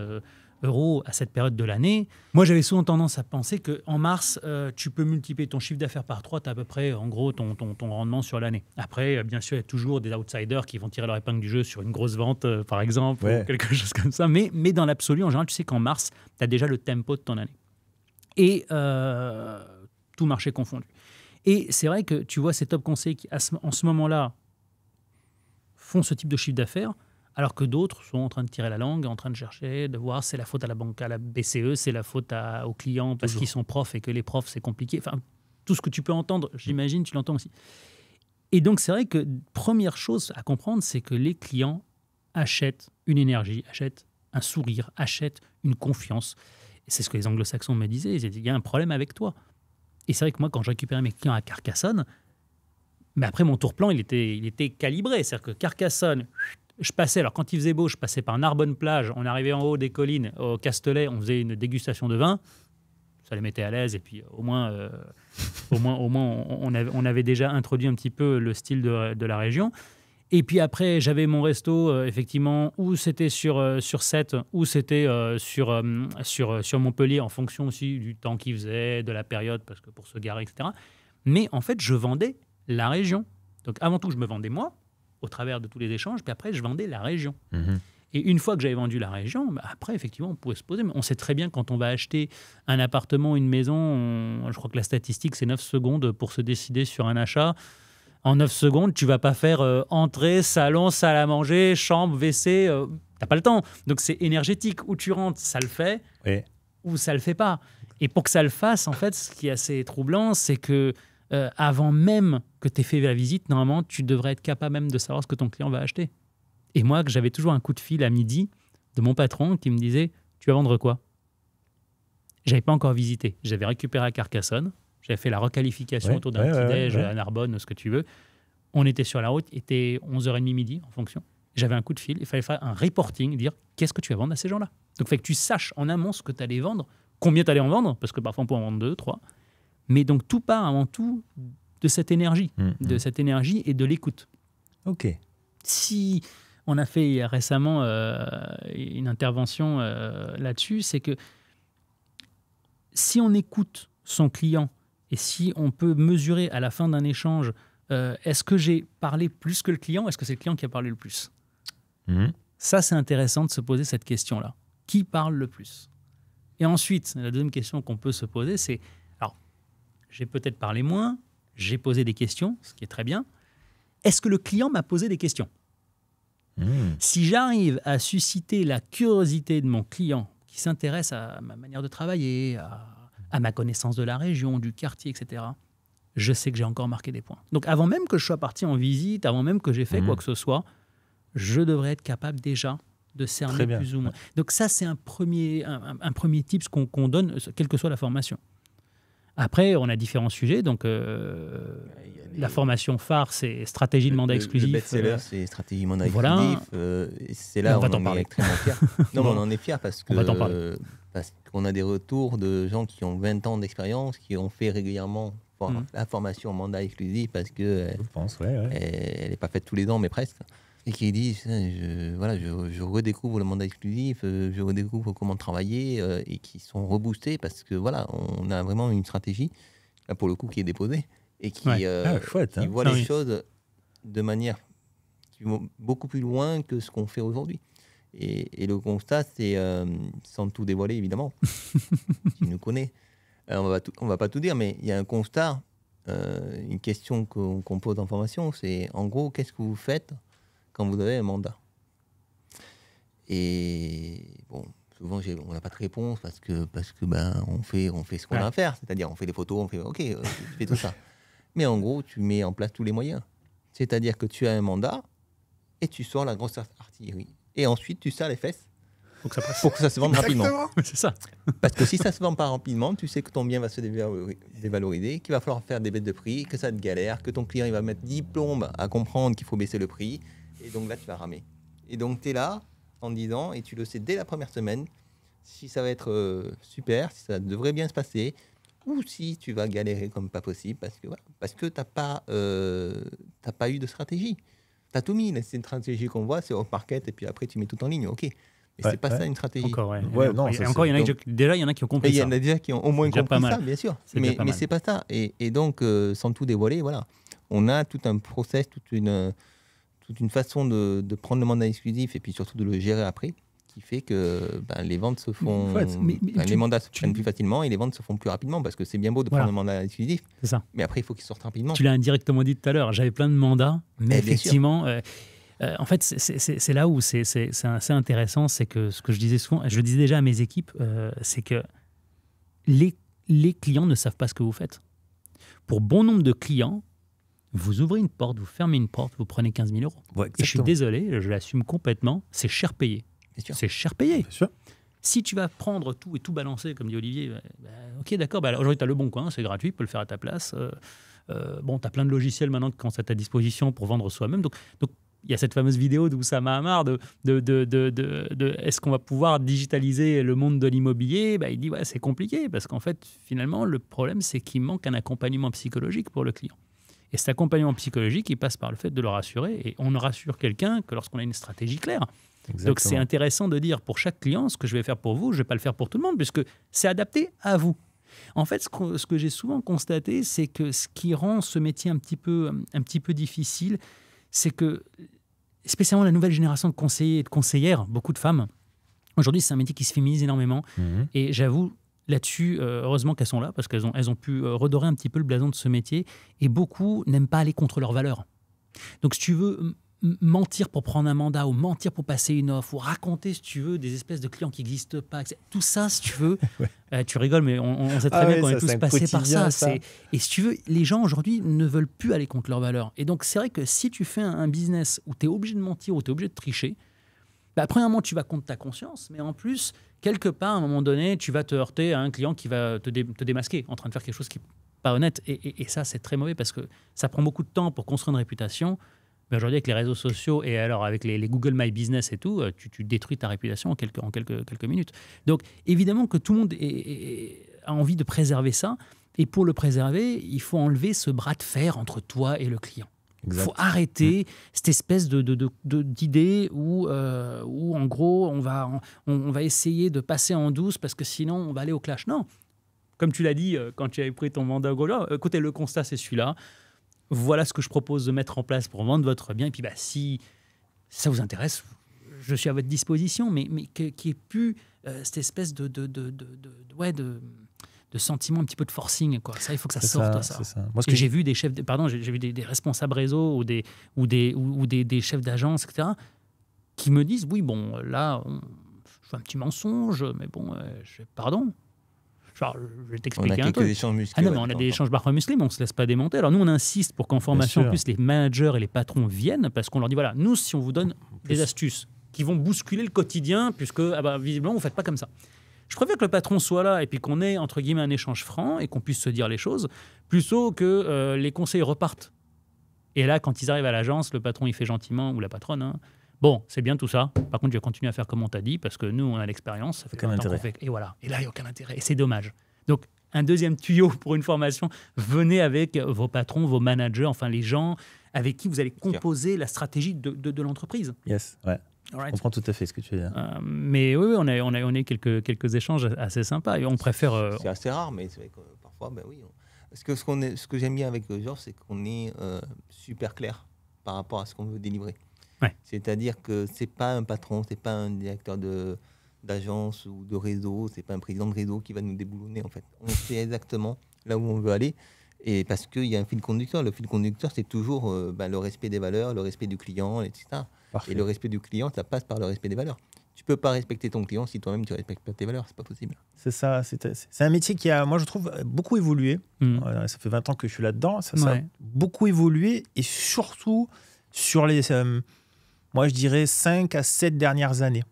euros à cette période de l'année. Moi, j'avais souvent tendance à penser qu'en mars, euh, tu peux multiplier ton chiffre d'affaires par trois. tu as à peu près, en gros, ton, ton, rendement sur l'année. Après, euh, bien sûr, il y a toujours des outsiders qui vont tirer leur épingle du jeu sur une grosse vente, euh, par exemple, ou quelque chose comme ça. Mais, mais dans l'absolu, en général, tu sais qu'en mars, tu as déjà le tempo de ton année. Et tout marché confondu. Et c'est vrai que tu vois ces top conseils qui, en ce moment-là, font ce type de chiffre d'affaires alors que d'autres sont en train de tirer la langue, en train de chercher, de voir c'est la faute à la banque, à la BCE, c'est la faute à, aux clients parce qu'ils sont profs et que les profs c'est compliqué. Enfin, tout ce que tu peux entendre, j'imagine, tu l'entends aussi. Et donc c'est vrai que première chose à comprendre, c'est que les clients achètent une énergie, achètent un sourire, achètent une confiance. C'est ce que les anglo-saxons me disaient, ils disaient, il y a un problème avec toi. Et c'est vrai que moi, quand je récupérais mes clients à Carcassonne, mais après mon tour plan, il était, il était calibré. C'est-à-dire que Carcassonne, je passais, alors quand il faisait beau, je passais par Narbonne-Plage, on arrivait en haut des collines, au Castelet, on faisait une dégustation de vin. Ça les mettait à l'aise et puis au moins, euh, au moins, au moins on, avait, on avait déjà introduit un petit peu le style de, la région. Et puis après, j'avais mon resto, euh, effectivement, où c'était sur, euh, sur 7, ou c'était sur, sur, sur Montpellier, en fonction aussi du temps qu'il faisait, de la période, parce que pour se garer, etc. Mais en fait, je vendais la région. Donc avant tout, je me vendais moi, au travers de tous les échanges, puis après, je vendais la région. Mhm. Et une fois que j'avais vendu la région, bah, après, effectivement, on pouvait se poser. Mais on sait très bien quand on va acheter un appartement, une maison, je crois que la statistique, c'est 9 secondes pour se décider sur un achat. En 9 secondes, tu vas pas faire euh, entrée, salon, salle à manger, chambre, WC. Tu euh, T'as pas le temps. Donc c'est énergétique. Où tu rentres, ça le fait, ou ça le fait pas. Et pour que ça le fasse, en fait, ce qui est assez troublant, c'est que euh, avant même que tu aies fait la visite, normalement, tu devrais être capable même de savoir ce que ton client va acheter. Et moi, que j'avais toujours un coup de fil à midi de mon patron qui me disait Tu vas vendre quoi J'avais pas encore visité. J'avais récupéré à Carcassonne, j'avais fait la requalification autour d'un petit déj à Narbonne, ce que tu veux. On était sur la route, il était 11h30 midi en fonction. J'avais un coup de fil, il fallait faire un reporting, dire qu'est-ce que tu vas vendre à ces gens-là. Donc, il fallait que tu saches en amont ce que tu allais vendre, combien tu allais en vendre, parce que parfois on peut en vendre deux, trois. Mais donc tout part avant tout de cette énergie, mm, de mm. cette énergie et de l'écoute. Ok. Si on a fait récemment euh, une intervention euh, là-dessus, c'est que si on écoute son client et si on peut mesurer à la fin d'un échange, euh, est-ce que j'ai parlé plus que le client Est-ce que c'est le client qui a parlé le plus mm. Ça, c'est intéressant de se poser cette question-là. Qui parle le plus Et ensuite, la deuxième question qu'on peut se poser, c'est j'ai peut-être parlé moins, j'ai posé des questions, ce qui est très bien. Est-ce que le client m'a posé des questions hmm. Si j'arrive à susciter la curiosité de mon client qui s'intéresse à ma manière de travailler, à, à, ma connaissance de la région, du quartier, etc., je sais que j'ai encore marqué des points. Donc avant même que je sois parti en visite, avant même que j'ai fait hmm. quoi que ce soit, je devrais être capable déjà de cerner plus ou moins. Donc ça, c'est un premier, un, premier qu'on donne, quelle que soit la formation. Après, on a différents sujets. Donc, euh, la formation phare, c'est stratégie de mandat exclusif. Le best-seller, euh, c'est stratégie mandat exclusif. Euh, c'est là où on en est extrêmement fier. non, on en est fier parce qu'on a des retours de gens qui ont 20 ans d'expérience, qui ont fait régulièrement mmh. la formation mandat exclusif parce que. pense, Elle n'est pas faite tous les ans, mais presque et qui disent, je, voilà, je, redécouvre le mandat exclusif, euh, je redécouvre comment travailler euh, et qui sont reboostés parce que voilà, on a vraiment une stratégie là pour le coup qui est déposée et qui, euh, ah, hein. voit ah les choses de manière beaucoup plus loin que ce qu'on fait aujourd'hui. Et, le constat, c'est sans tout dévoiler évidemment, qui nous connaît, on va on va pas tout dire, mais il y a un constat. une question qu'on pose en formation, c'est en gros, qu'est-ce que vous faites quand vous avez un mandat. Et bon, souvent on n'a pas de réponse parce que parce que ben on fait on fait ce qu'on a à faire, c'est-à-dire on fait des photos, on fait ok, euh, tu fais tout ça. Mais en gros, tu mets en place tous les moyens. C'est-à-dire que tu as un mandat et tu sors la grosse artillerie. Et ensuite, tu sers les fesses pour que ça, Pour que ça se vende rapidement. C'est ça. Parce que si ça se vend pas rapidement, tu sais que ton bien va se dévaloriser, qu'il va falloir faire des bêtes de prix, que ça te galère, que ton client il va mettre diplôme plombes à comprendre qu'il faut baisser le prix, et donc là, tu vas ramer. Et donc, tu es là en disant, et tu le sais dès la première semaine, si ça va être euh, super, si ça devrait bien se passer, ou si tu vas galérer comme pas possible parce que, parce que tu n'as pas, euh, pas eu de stratégie. Tu as tout mis. C'est une stratégie qu'on voit, c'est au market, et puis après, tu mets tout en ligne. OK. Mais ce c'est pas ça une stratégie. Encore, ouais. il y en a déjà, il y en a qui ont compris. Il y en a déjà qui ont au moins compris ça, bien sûr. Mais, mais c'est pas ça. Et, donc, euh, sans tout dévoiler, voilà, on a tout un process, toute une toute une façon de, prendre le mandat exclusif et puis surtout de le gérer après qui fait que ben, les ventes se font. mandats se plus facilement et les ventes se font plus rapidement parce que c'est bien beau de prendre le mandat exclusif. Mais après, il faut qu'il sorte rapidement. Tu l'as indirectement dit tout à l'heure, j'avais plein de mandats, mais eh, effectivement. Euh, euh, en fait, c'est là où c'est assez intéressant, c'est que ce que je disais souvent, je le disais déjà à mes équipes, euh, c'est que les clients ne savent pas ce que vous faites. Pour bon nombre de clients, vous ouvrez une porte, vous fermez une porte, vous prenez 15 000 euros. et je suis désolé, je l'assume complètement, c'est cher payé. C'est cher payé. Si tu vas prendre tout et tout balancer, comme dit Olivier, bah, bah, ok, d'accord, bah, aujourd'hui tu as le bon coin, c'est gratuit, tu peux le faire à ta place. Euh, euh, bon, tu as plein de logiciels maintenant qui sont à ta disposition pour vendre soi-même. Donc, donc il y a cette fameuse vidéo d'Oussama Hamar de, de, de, de, est-ce qu'on va pouvoir digitaliser le monde de l'immobilier bah, Il dit ouais, c'est compliqué parce qu'en fait, finalement, le problème, c'est qu'il manque un accompagnement psychologique pour le client. Et cet accompagnement psychologique, il passe par le fait de le rassurer. Et on ne rassure quelqu'un que lorsqu'on a une stratégie claire. Donc c'est intéressant de dire pour chaque client ce que je vais faire pour vous, je ne vais pas le faire pour tout le monde, puisque c'est adapté à vous. En fait, ce que, j'ai souvent constaté, c'est que ce qui rend ce métier un petit peu, un petit peu difficile, c'est que spécialement la nouvelle génération de conseillers et de conseillères, beaucoup de femmes, aujourd'hui c'est un métier qui se féminise énormément. Mhm. Et j'avoue, là-dessus, euh, heureusement qu'elles sont là, parce qu'elles ont, elles ont pu euh, redorer un petit peu le blason de ce métier, et beaucoup n'aiment pas aller contre leurs valeurs. Donc si tu veux mentir pour prendre un mandat, ou mentir pour passer une offre, ou raconter, si tu veux, des espèces de clients qui n'existent pas, tout ça, si tu veux, euh, tu rigoles, mais on, sait très ah bien qu'on est tous est par ça. Et si tu veux, les gens aujourd'hui ne veulent plus aller contre leurs valeurs. Et donc c'est vrai que si tu fais un, business où tu es obligé de mentir, ou tu es obligé de tricher, après bah, un moment tu vas contre ta conscience, mais en plus, quelque part, à un moment donné, tu vas te heurter à un client qui va te, te démasquer en train de faire quelque chose qui n'est pas honnête. Et, et, ça, c'est très mauvais parce que ça prend beaucoup de temps pour construire une réputation. Mais aujourd'hui, avec les réseaux sociaux et alors avec les, Google My Business et tout, euh, tu, tu détruis ta réputation en, quelques, en quelques, quelques, minutes. Donc, évidemment que tout le monde a envie de préserver ça. Et pour le préserver, il faut enlever ce bras de fer entre toi et le client. Il faut arrêter mm. cette espèce de, d'idée euh, où, en gros, on va, on, va essayer de passer en douce parce que sinon, on va aller au clash. Non. Comme tu l'as dit euh, quand tu avais pris ton mandat au euh, écoutez, le constat, c'est celui-là. Voilà ce que je propose de mettre en place pour vendre votre bien. Et puis, bah, si ça vous intéresse, je suis à votre disposition, mais, mais qu'il n'y ait plus cette espèce de, de, de, de de sentiment, un petit peu de forcing. Quoi. Ça, il faut que ça sorte. Ça, que... j'ai vu des chefs, pardon, j'ai vu des, responsables réseau ou des, ou des, ou, des, chefs d'agence, etc., qui me disent oui, bon, là, je fais un petit mensonge, mais bon, euh, pardon. je vais t'expliquer un peu. ah non, on a des échanges parfois musclés, mais on se laisse pas démonter. Alors nous, on insiste pour qu'en formation, plus, les managers et les patrons viennent parce qu'on leur dit voilà, nous, si on vous donne des astuces qui vont bousculer le quotidien, puisque ah bah, visiblement, vous faites pas comme ça. Je préfère que le patron soit là et puis qu'on ait, entre guillemets, un échange franc et qu'on puisse se dire les choses, plutôt que euh, les conseils repartent. Et là, quand ils arrivent à l'agence, le patron, il fait gentiment, ou la patronne, hein, Bon, c'est bien tout ça. Par contre, je vais continuer à faire comme on t'a dit, parce que nous, on a l'expérience. Et voilà. Et là, il n'y a aucun intérêt. Et c'est dommage. Donc, un deuxième tuyau pour une formation, venez avec vos patrons, vos managers, enfin les gens avec qui vous allez composer la stratégie de, de l'entreprise. Yes, ouais. On Je comprends tout à fait ce que tu veux dire. Euh, mais oui, on, a, on, a, on quelques, quelques échanges assez sympas. Et on préfère. c'est euh, assez rare, mais que parfois, ben oui. que ce, qu'on est, ce que j'aime bien avec Georges, c'est qu'on est, euh, super clair par rapport à ce qu'on veut délivrer. Ouais. C'est-à-dire que c'est pas un patron, c'est pas un directeur de d'agence ou de réseau, c'est pas un président de réseau qui va nous déboulonner en fait. On sait exactement là où on veut aller et parce qu'il y a un fil conducteur. Le fil conducteur, c'est toujours ben, le respect des valeurs, le respect du client, etc. Et le respect du client, ça passe par le respect des valeurs. Tu peux pas respecter ton client si toi-même tu respectes pas tes valeurs, c'est pas possible. C'est ça, c'est un métier qui a, moi je trouve, beaucoup évolué. Mm. Euh, ça fait 20 ans que je suis là-dedans, ça, beaucoup évolué et surtout sur les, euh, moi je dirais 5 à 7 dernières années,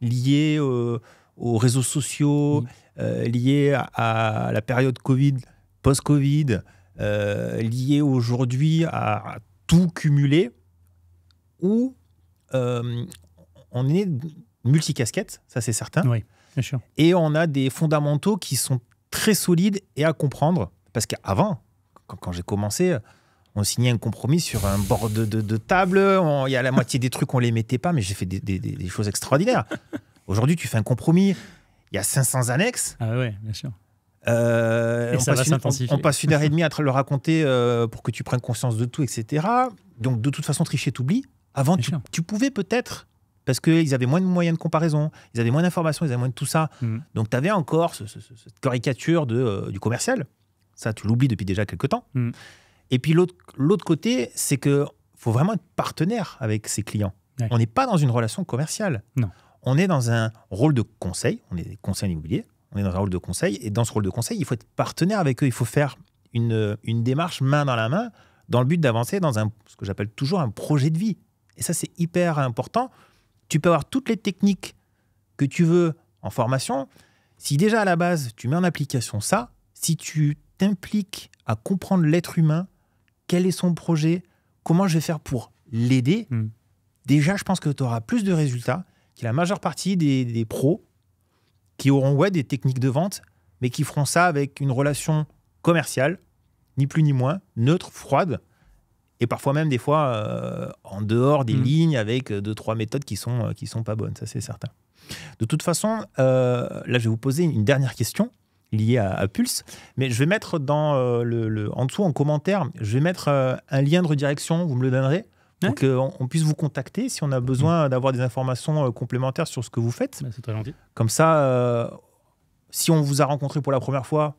liées aux réseaux sociaux, mm. euh, liées à, la période Covid, post-Covid, liées aujourd'hui à, tout cumulé, Ou... Euh, on est multicasquette, ça c'est certain. Oui, bien sûr. Et on a des fondamentaux qui sont très solides et à comprendre. Parce qu'avant, quand, j'ai commencé, on signait un compromis sur un bord de, table. Il y a la moitié des trucs, on les mettait pas, mais j'ai fait des, choses extraordinaires. Aujourd'hui, tu fais un compromis, il y a 500 annexes. Ah oui, bien sûr. Euh, on, passe une, on, passe une heure et demie à te le raconter euh, pour que tu prennes conscience de tout, etc. Donc, de toute façon, tricher, t'oublies. Avant, tu, pouvais peut-être, parce qu'ils avaient moins de moyens de comparaison, ils avaient moins d'informations, ils avaient moins de tout ça. Mm. Donc, tu avais encore cette caricature euh, du commercial. Ça, tu l'oublies depuis déjà quelques temps. Mm. Et puis, l'autre côté, c'est qu'il faut vraiment être partenaire avec ses clients. On n'est pas dans une relation commerciale. Non. On est dans un rôle de conseil, on est conseil immobilier, on est dans un rôle de conseil, et dans ce rôle de conseil, il faut être partenaire avec eux, il faut faire une, une démarche main dans la main dans le but d'avancer dans un, ce que j'appelle toujours un projet de vie. Et ça, c'est hyper important. Tu peux avoir toutes les techniques que tu veux en formation. Si déjà à la base, tu mets en application ça, si tu t'impliques à comprendre l'être humain, quel est son projet, comment je vais faire pour l'aider, hmm. déjà, je pense que tu auras plus de résultats que la majeure partie des, des pros qui auront ouais, des techniques de vente, mais qui feront ça avec une relation commerciale, ni plus ni moins, neutre, froide, et parfois même des fois euh, en dehors des mm. lignes avec deux trois méthodes qui sont euh, qui sont pas bonnes ça c'est certain de toute façon euh, là je vais vous poser une dernière question liée à, Pulse mais je vais mettre dans le, en dessous en commentaire je vais mettre un lien de redirection vous me le donnerez pour qu'on puisse vous contacter si on a besoin mm. d'avoir des informations complémentaires sur ce que vous faites. Bah, c'est très gentil. Comme ça, si on vous a rencontré pour la première fois,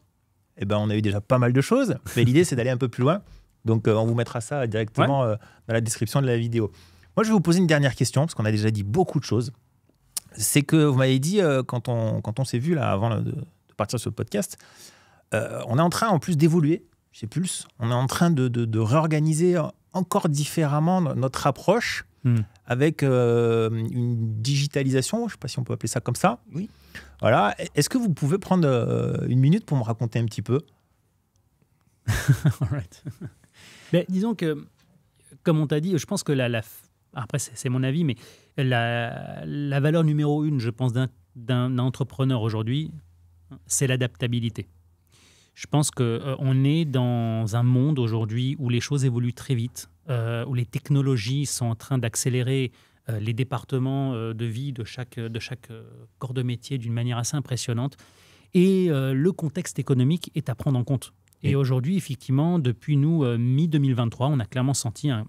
eh ben, on a eu déjà pas mal de choses. Mais l'idée, c'est d'aller un peu plus loin. Donc euh, on vous mettra ça directement euh, dans la description de la vidéo. Moi, je vais vous poser une dernière question, parce qu'on a déjà dit beaucoup de choses. C'est que vous m'avez dit, euh, quand on, quand on s'est vu là, avant de, partir sur le podcast, on est en train en plus d'évoluer chez Pulse. On est en train de, réorganiser encore différemment notre approche hmm. avec une digitalisation, je ne sais pas si on peut appeler ça comme ça. Oui. Voilà. Est-ce que vous pouvez prendre une minute pour me raconter un petit peu All right disons que, comme on t'a dit, je pense que la, après c'est mon avis, mais la, valeur numéro une, je pense, d'un entrepreneur aujourd'hui, c'est l'adaptabilité. Je pense qu'on euh, on est dans un monde aujourd'hui où les choses évoluent très vite, euh, où les technologies sont en train d'accélérer euh, les départements de vie de chaque, de chaque corps de métier d'une manière assez impressionnante. Et le contexte économique est à prendre en compte. Et, aujourd'hui, effectivement, depuis nous, euh, mi-2023, on a clairement senti un,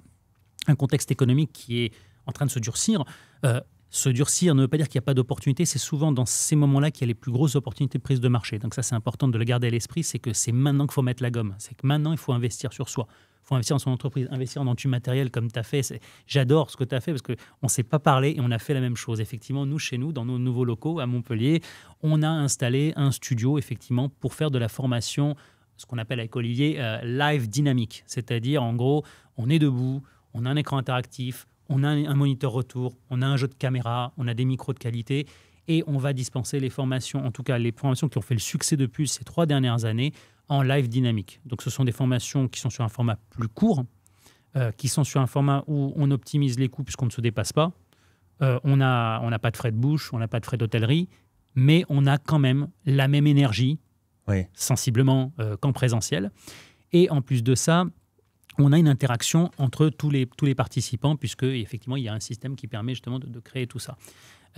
contexte économique qui est en train de se durcir. Euh, se durcir ne veut pas dire qu'il n'y a pas d'opportunité. c'est souvent dans ces moments-là qu'il y a les plus grosses opportunités de prise de marché. Donc ça, c'est important de le garder à l'esprit, c'est que c'est maintenant qu'il faut mettre la gomme, c'est que maintenant, il faut investir sur soi Il faut investir dans son entreprise, investir dans du matériel comme tu as fait. J'adore ce que tu as fait parce qu'on ne s'est pas parlé et on a fait la même chose. Effectivement, nous, chez nous, dans nos nouveaux locaux à Montpellier, on a installé un studio, effectivement, pour faire de la formation ce qu'on appelle avec Olivier euh, live dynamique, c'est-à-dire en gros, on est debout, on a un écran interactif, on a un, moniteur retour, on a un jeu de caméra, on a des micros de qualité et on va dispenser les formations, en tout cas les formations qui ont fait le succès depuis ces trois dernières années, en live dynamique. Donc ce sont des formations qui sont sur un format plus court, euh, qui sont sur un format où on optimise les coûts puisqu'on ne se dépasse pas. Euh, on n'a on pas de frais de bouche, on n'a pas de frais d'hôtellerie, mais on a quand même la même énergie, sensiblement euh, qu'en présentiel. Et en plus de ça, on a une interaction entre tous les, tous les participants, puisque effectivement, il y a un système qui permet justement de, créer tout ça.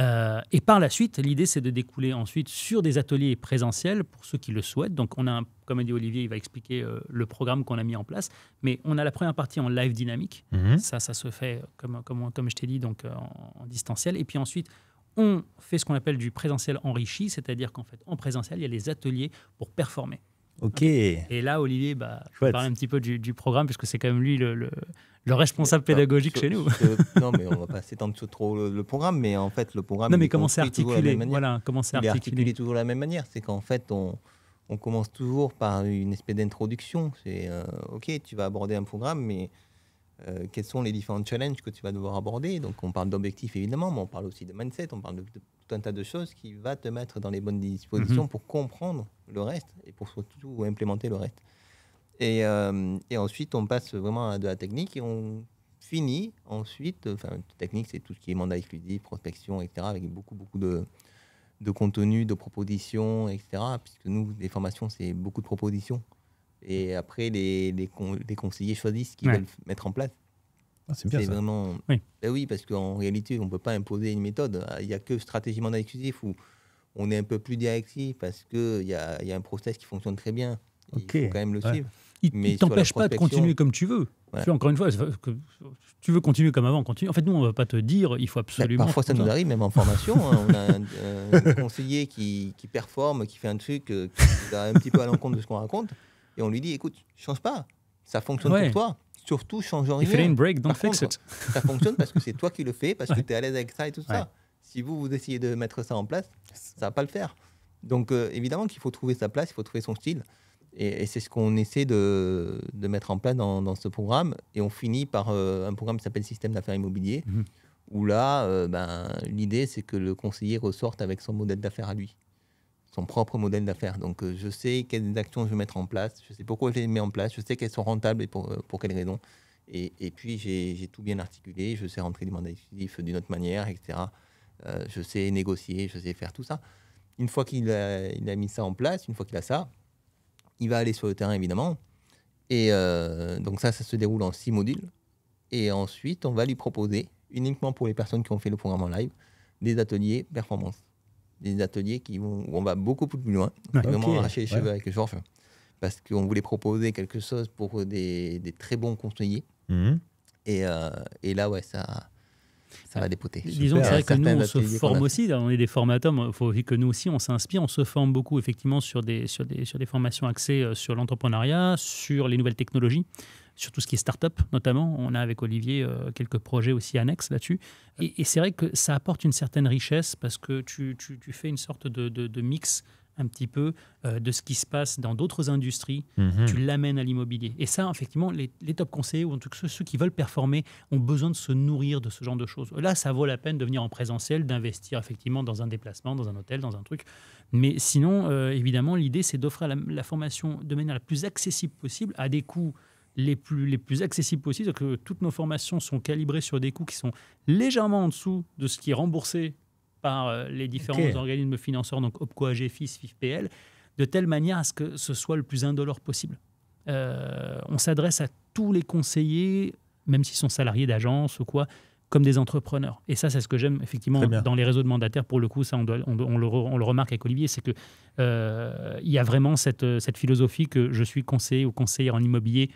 Euh, et par la suite, l'idée, c'est de découler ensuite sur des ateliers présentiels pour ceux qui le souhaitent. Donc, on a, comme a dit Olivier, il va expliquer euh, le programme qu'on a mis en place. Mais on a la première partie en live dynamique. Mhm. Ça, ça se fait, comme, comme, comme je t'ai dit, donc en distanciel. Et puis ensuite, on fait ce qu'on appelle du présentiel enrichi, c'est-à-dire qu'en fait, en présentiel, il y a les ateliers pour performer. Ok. Et là, Olivier, bah, je parler un petit peu du, programme, puisque c'est quand même lui le, responsable euh, pédagogique chez nous. non, mais on va pas s'étendre trop le, programme, mais en fait, le programme. Non, mais comment c'est articulé Voilà, comment c'est articulé. toujours de la même manière. C'est qu'en fait, on, commence toujours par une espèce d'introduction. C'est euh, ok, tu vas aborder un programme, mais euh, quels sont les différents challenges que tu vas devoir aborder. Donc, on parle d'objectifs évidemment, mais on parle aussi de mindset, on parle de, tout un tas de choses qui va te mettre dans les bonnes dispositions mhm. pour comprendre le reste et pour surtout implémenter le reste. Euh, et, ensuite, on passe vraiment à de la technique et on finit ensuite. Enfin, technique, c'est tout ce qui est mandat exclusif, prospection, etc., avec beaucoup, beaucoup de, de contenu, de propositions, etc. Puisque nous, les formations, c'est beaucoup de propositions. Et après, les, conseillers choisissent ce qu'ils veulent mettre en place. Ah, c'est bien. Ça. vraiment. Ben oui. parce qu'en réalité, on ne peut pas imposer une méthode. Ah, il n'y a que mandat exclusif où on est un peu plus directif parce qu'il y a, y a un process qui fonctionne très bien. Il faut quand même le suivre. Il ne t'empêche pas de continuer comme tu veux. encore une fois, tu veux continuer comme avant, continue. En fait, nous, on ne va pas te dire, il faut ben, absolument. parfois, ça nous arrive, même en formation. Hein. on a un, conseiller qui, performe, qui fait un truc euh, qui va un petit peu à l'encontre de ce qu'on raconte. Et on lui dit, écoute, change pas. Ça fonctionne pour toi. Surtout, change rien. Il fait une break, don't fix it. ça fonctionne parce que c'est toi qui le fais, parce que tu es à l'aise avec ça et tout ça. Si vous, vous essayez de mettre ça en place, ça va pas le faire. Donc, euh, évidemment qu'il faut trouver sa place, il faut trouver son style. Et, c'est ce qu'on essaie de, mettre en place dans, ce programme. Et on finit par euh, un programme qui s'appelle Système d'affaires immobiliers. Mhm. où là, euh, ben, l'idée, c'est que le conseiller ressorte avec son modèle d'affaires à lui son propre modèle d'affaires. Donc euh, je sais quelles actions je vais mettre en place, je sais pourquoi je les mets en place, je sais qu'elles sont rentables et pour, euh, quelles raisons. Et, puis j'ai tout bien articulé, je sais rentrer du mandat exclusif d'une autre manière, etc. Euh, je sais négocier, je sais faire tout ça. Une fois qu'il a, a mis ça en place, une fois qu'il a ça, il va aller sur le terrain évidemment. Et donc ça, ça se déroule en six modules. Et ensuite, on va lui proposer, uniquement pour les personnes qui ont fait le programme en live, des ateliers performance des ateliers qui vont, où on va beaucoup plus loin. On vraiment arracher les cheveux avec avec Georges parce qu'on voulait proposer quelque chose pour des, très bons conseillers. Mhm. Euh, et, là, ouais, ça, ça va dépoter. Disons c'est vrai que nous, on se forme aussi, on est des formateurs, il faut que nous aussi, on s'inspire, on se forme beaucoup effectivement sur des, sur des, sur des formations axées euh, sur l'entrepreneuriat, sur les nouvelles technologies sur tout ce qui est start-up notamment. On a avec Olivier euh, quelques projets aussi annexes là-dessus. Et, c'est vrai que ça apporte une certaine richesse parce que tu, fais une sorte de, mix un petit peu euh, de ce qui se passe dans d'autres industries, mhm. tu l'amènes à l'immobilier. Et ça, effectivement, les, les, top conseillers, ou en tout cas ceux, qui veulent performer, ont besoin de se nourrir de ce genre de choses. Là, ça vaut la peine de venir en présentiel, d'investir effectivement dans un déplacement, dans un hôtel, dans un truc. Mais sinon, euh, évidemment, l'idée, c'est d'offrir la, formation de manière la plus accessible possible à des coûts les plus, les plus accessibles possibles. que toutes nos formations sont calibrées sur des coûts qui sont légèrement en dessous de ce qui est remboursé par euh, les différents organismes financeurs, donc OPCO, AGFIS, FIFPL, de telle manière à ce que ce soit le plus indolore possible. Euh, on s'adresse à tous les conseillers, même s'ils sont salariés d'agence ou quoi, comme des entrepreneurs. Et ça, c'est ce que j'aime effectivement dans les réseaux de mandataires. Pour le coup, ça, on, doit, on, le, on le, remarque avec Olivier, c'est que euh, il y a vraiment cette, cette philosophie que je suis conseiller ou conseillère en immobilier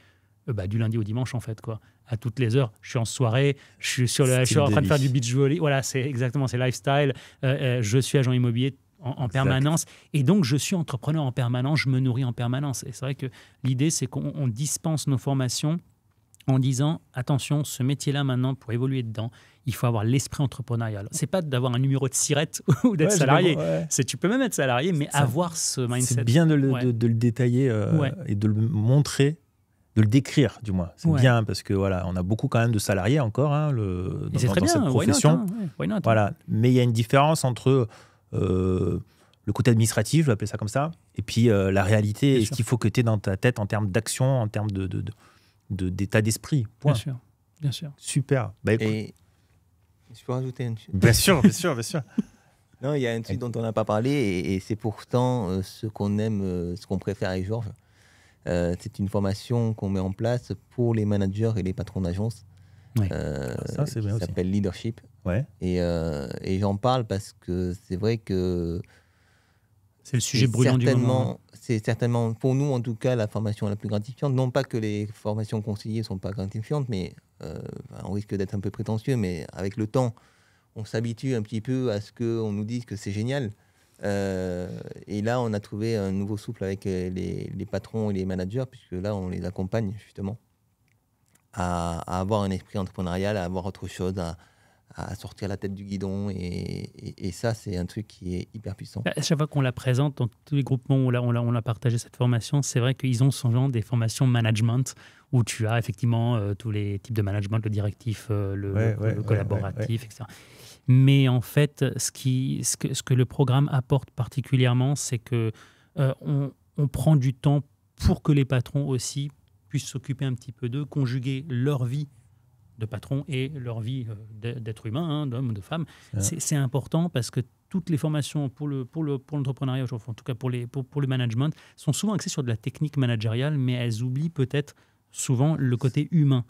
euh, bah, du lundi au dimanche en fait quoi à toutes les heures je suis en soirée je suis sur le je suis en train de faire du beach volley voilà c'est exactement c'est lifestyle euh, euh, je suis agent immobilier en, permanence et donc je suis entrepreneur en permanence je me nourris en permanence et c'est vrai que l'idée c'est qu'on dispense nos formations en disant attention, ce métier-là maintenant, pour évoluer dedans, il faut avoir l'esprit entrepreneurial. C'est pas d'avoir un numéro de sirette ou d'être salarié. C'est tu peux même être salarié, mais avoir ce mindset. C'est bien de le, de, le détailler et de le montrer de le décrire, du moins. C'est bien parce que voilà, on a beaucoup quand même de salariés encore hein, le, dans, cette profession. voilà, mais il y a une différence entre euh, le côté administratif, je vais appeler ça comme ça, et puis euh, la réalité est et ce qu'il faut que tu aies dans ta tête en termes d'action, en termes de, d'état d'esprit. Bien sûr, bien sûr. Super. Je bah, peux rajouter une chose Bien sûr, bien sûr, bien sûr. non, il y a un truc dont on n'a pas parlé et, c'est pourtant euh, ce qu'on aime, ce qu'on préfère avec Georges euh, c'est une formation qu'on met en place pour les managers et les patrons d'agence. Euh, ça, s'appelle Leadership. Euh, et, j'en parle parce que c'est vrai que. C'est le sujet brûlant du moment. Hein. C'est certainement, pour nous en tout cas, la formation la plus gratifiante. Non pas que les formations conseillées ne sont pas gratifiantes, mais on risque d'être un peu prétentieux, mais avec le temps, on s'habitue un petit peu à ce qu'on nous dise que c'est génial. Euh, et là, on a trouvé un nouveau souple avec euh, les, patrons et les managers, puisque là, on les accompagne justement à, avoir un esprit entrepreneurial, à avoir autre chose, à, sortir la tête du guidon. Et, ça, c'est un truc qui est hyper puissant. Bah, à chaque fois qu'on la présente, dans tous les groupements où on, a, on a partagé cette formation, c'est vrai qu'ils ont souvent des formations management où tu as effectivement euh, tous les types de management, le directif, le, collaboratif, etc. Mais en fait, ce, qui, ce, que, ce que le programme apporte particulièrement, c'est que euh, on, on, prend du temps pour que les patrons aussi puissent s'occuper un petit peu d'eux, conjuguer leur vie de patron et leur vie euh, d'être humain, hein, d'homme ou de femme. C'est important parce que toutes les formations pour le pour le pour l'entrepreneuriat en tout cas pour les pour, pour, le management sont souvent axées sur de la technique managériale mais elles oublient peut-être souvent le côté humain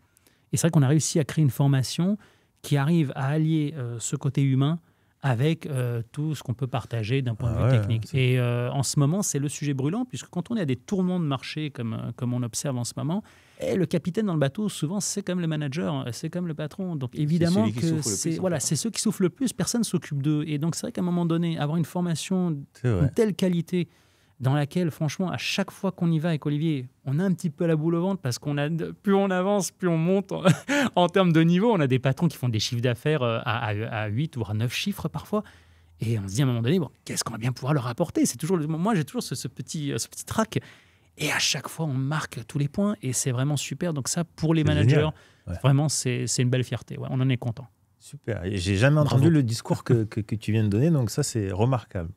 et c'est vrai qu'on a réussi à créer une formation qui arrive à allier euh, ce côté humain avec euh, tout ce qu'on peut partager d'un point de ah vue technique. Et euh, en ce moment, c'est le sujet brûlant, puisque quand on est à des tourments de marché, comme, comme on observe en ce moment, et eh, le capitaine dans le bateau, souvent, c'est comme le manager, c'est comme le patron. Donc évidemment c'est voilà, c'est ceux qui souffrent le plus, personne ne s'occupe d'eux. Et donc c'est vrai qu'à un moment donné, avoir une formation de telle qualité dans laquelle, franchement, à chaque fois qu'on y va avec Olivier, on a un petit peu la boule au ventre parce qu'on a plus on avance, plus on monte en termes de niveau. On a des patrons qui font des chiffres d'affaires euh, à, à, 8 ou à 9 chiffres parfois. Et on se dit à un moment donné, bon, qu'est-ce qu'on va bien pouvoir leur apporter C'est toujours Moi, j'ai toujours ce, petit, ce petit euh, track. Et à chaque fois, on marque tous les points et c'est vraiment super. Donc, ça, pour les managers, vraiment, c'est une belle fierté. Ouais, on en est content. Super. J'ai jamais entendu le discours que, que tu viens de donner, donc ça, c'est remarquable.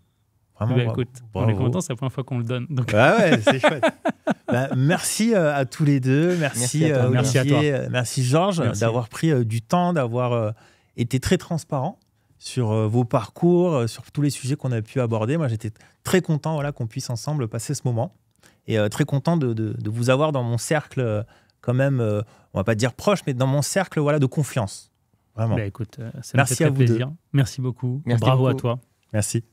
Ah, eh ben, bah, écoute, on est content, c'est la première fois qu'on le donne. Donc. Ah ouais, c'est chouette. Bah, merci euh, à tous les deux. Merci, merci, à, toi, euh, euh, merci Georges d'avoir pris du temps, d'avoir été très transparent sur vos parcours, sur tous les sujets qu'on a pu aborder. Moi, j'étais très content voilà, qu'on puisse ensemble passer ce moment et très content de, de, vous avoir dans mon cercle, quand même, on va pas dire proche, mais dans mon cercle voilà, de confiance. Vraiment. Bah, écoute, ça merci fait à vous plaisir. Merci beaucoup. Bravo à toi. Merci.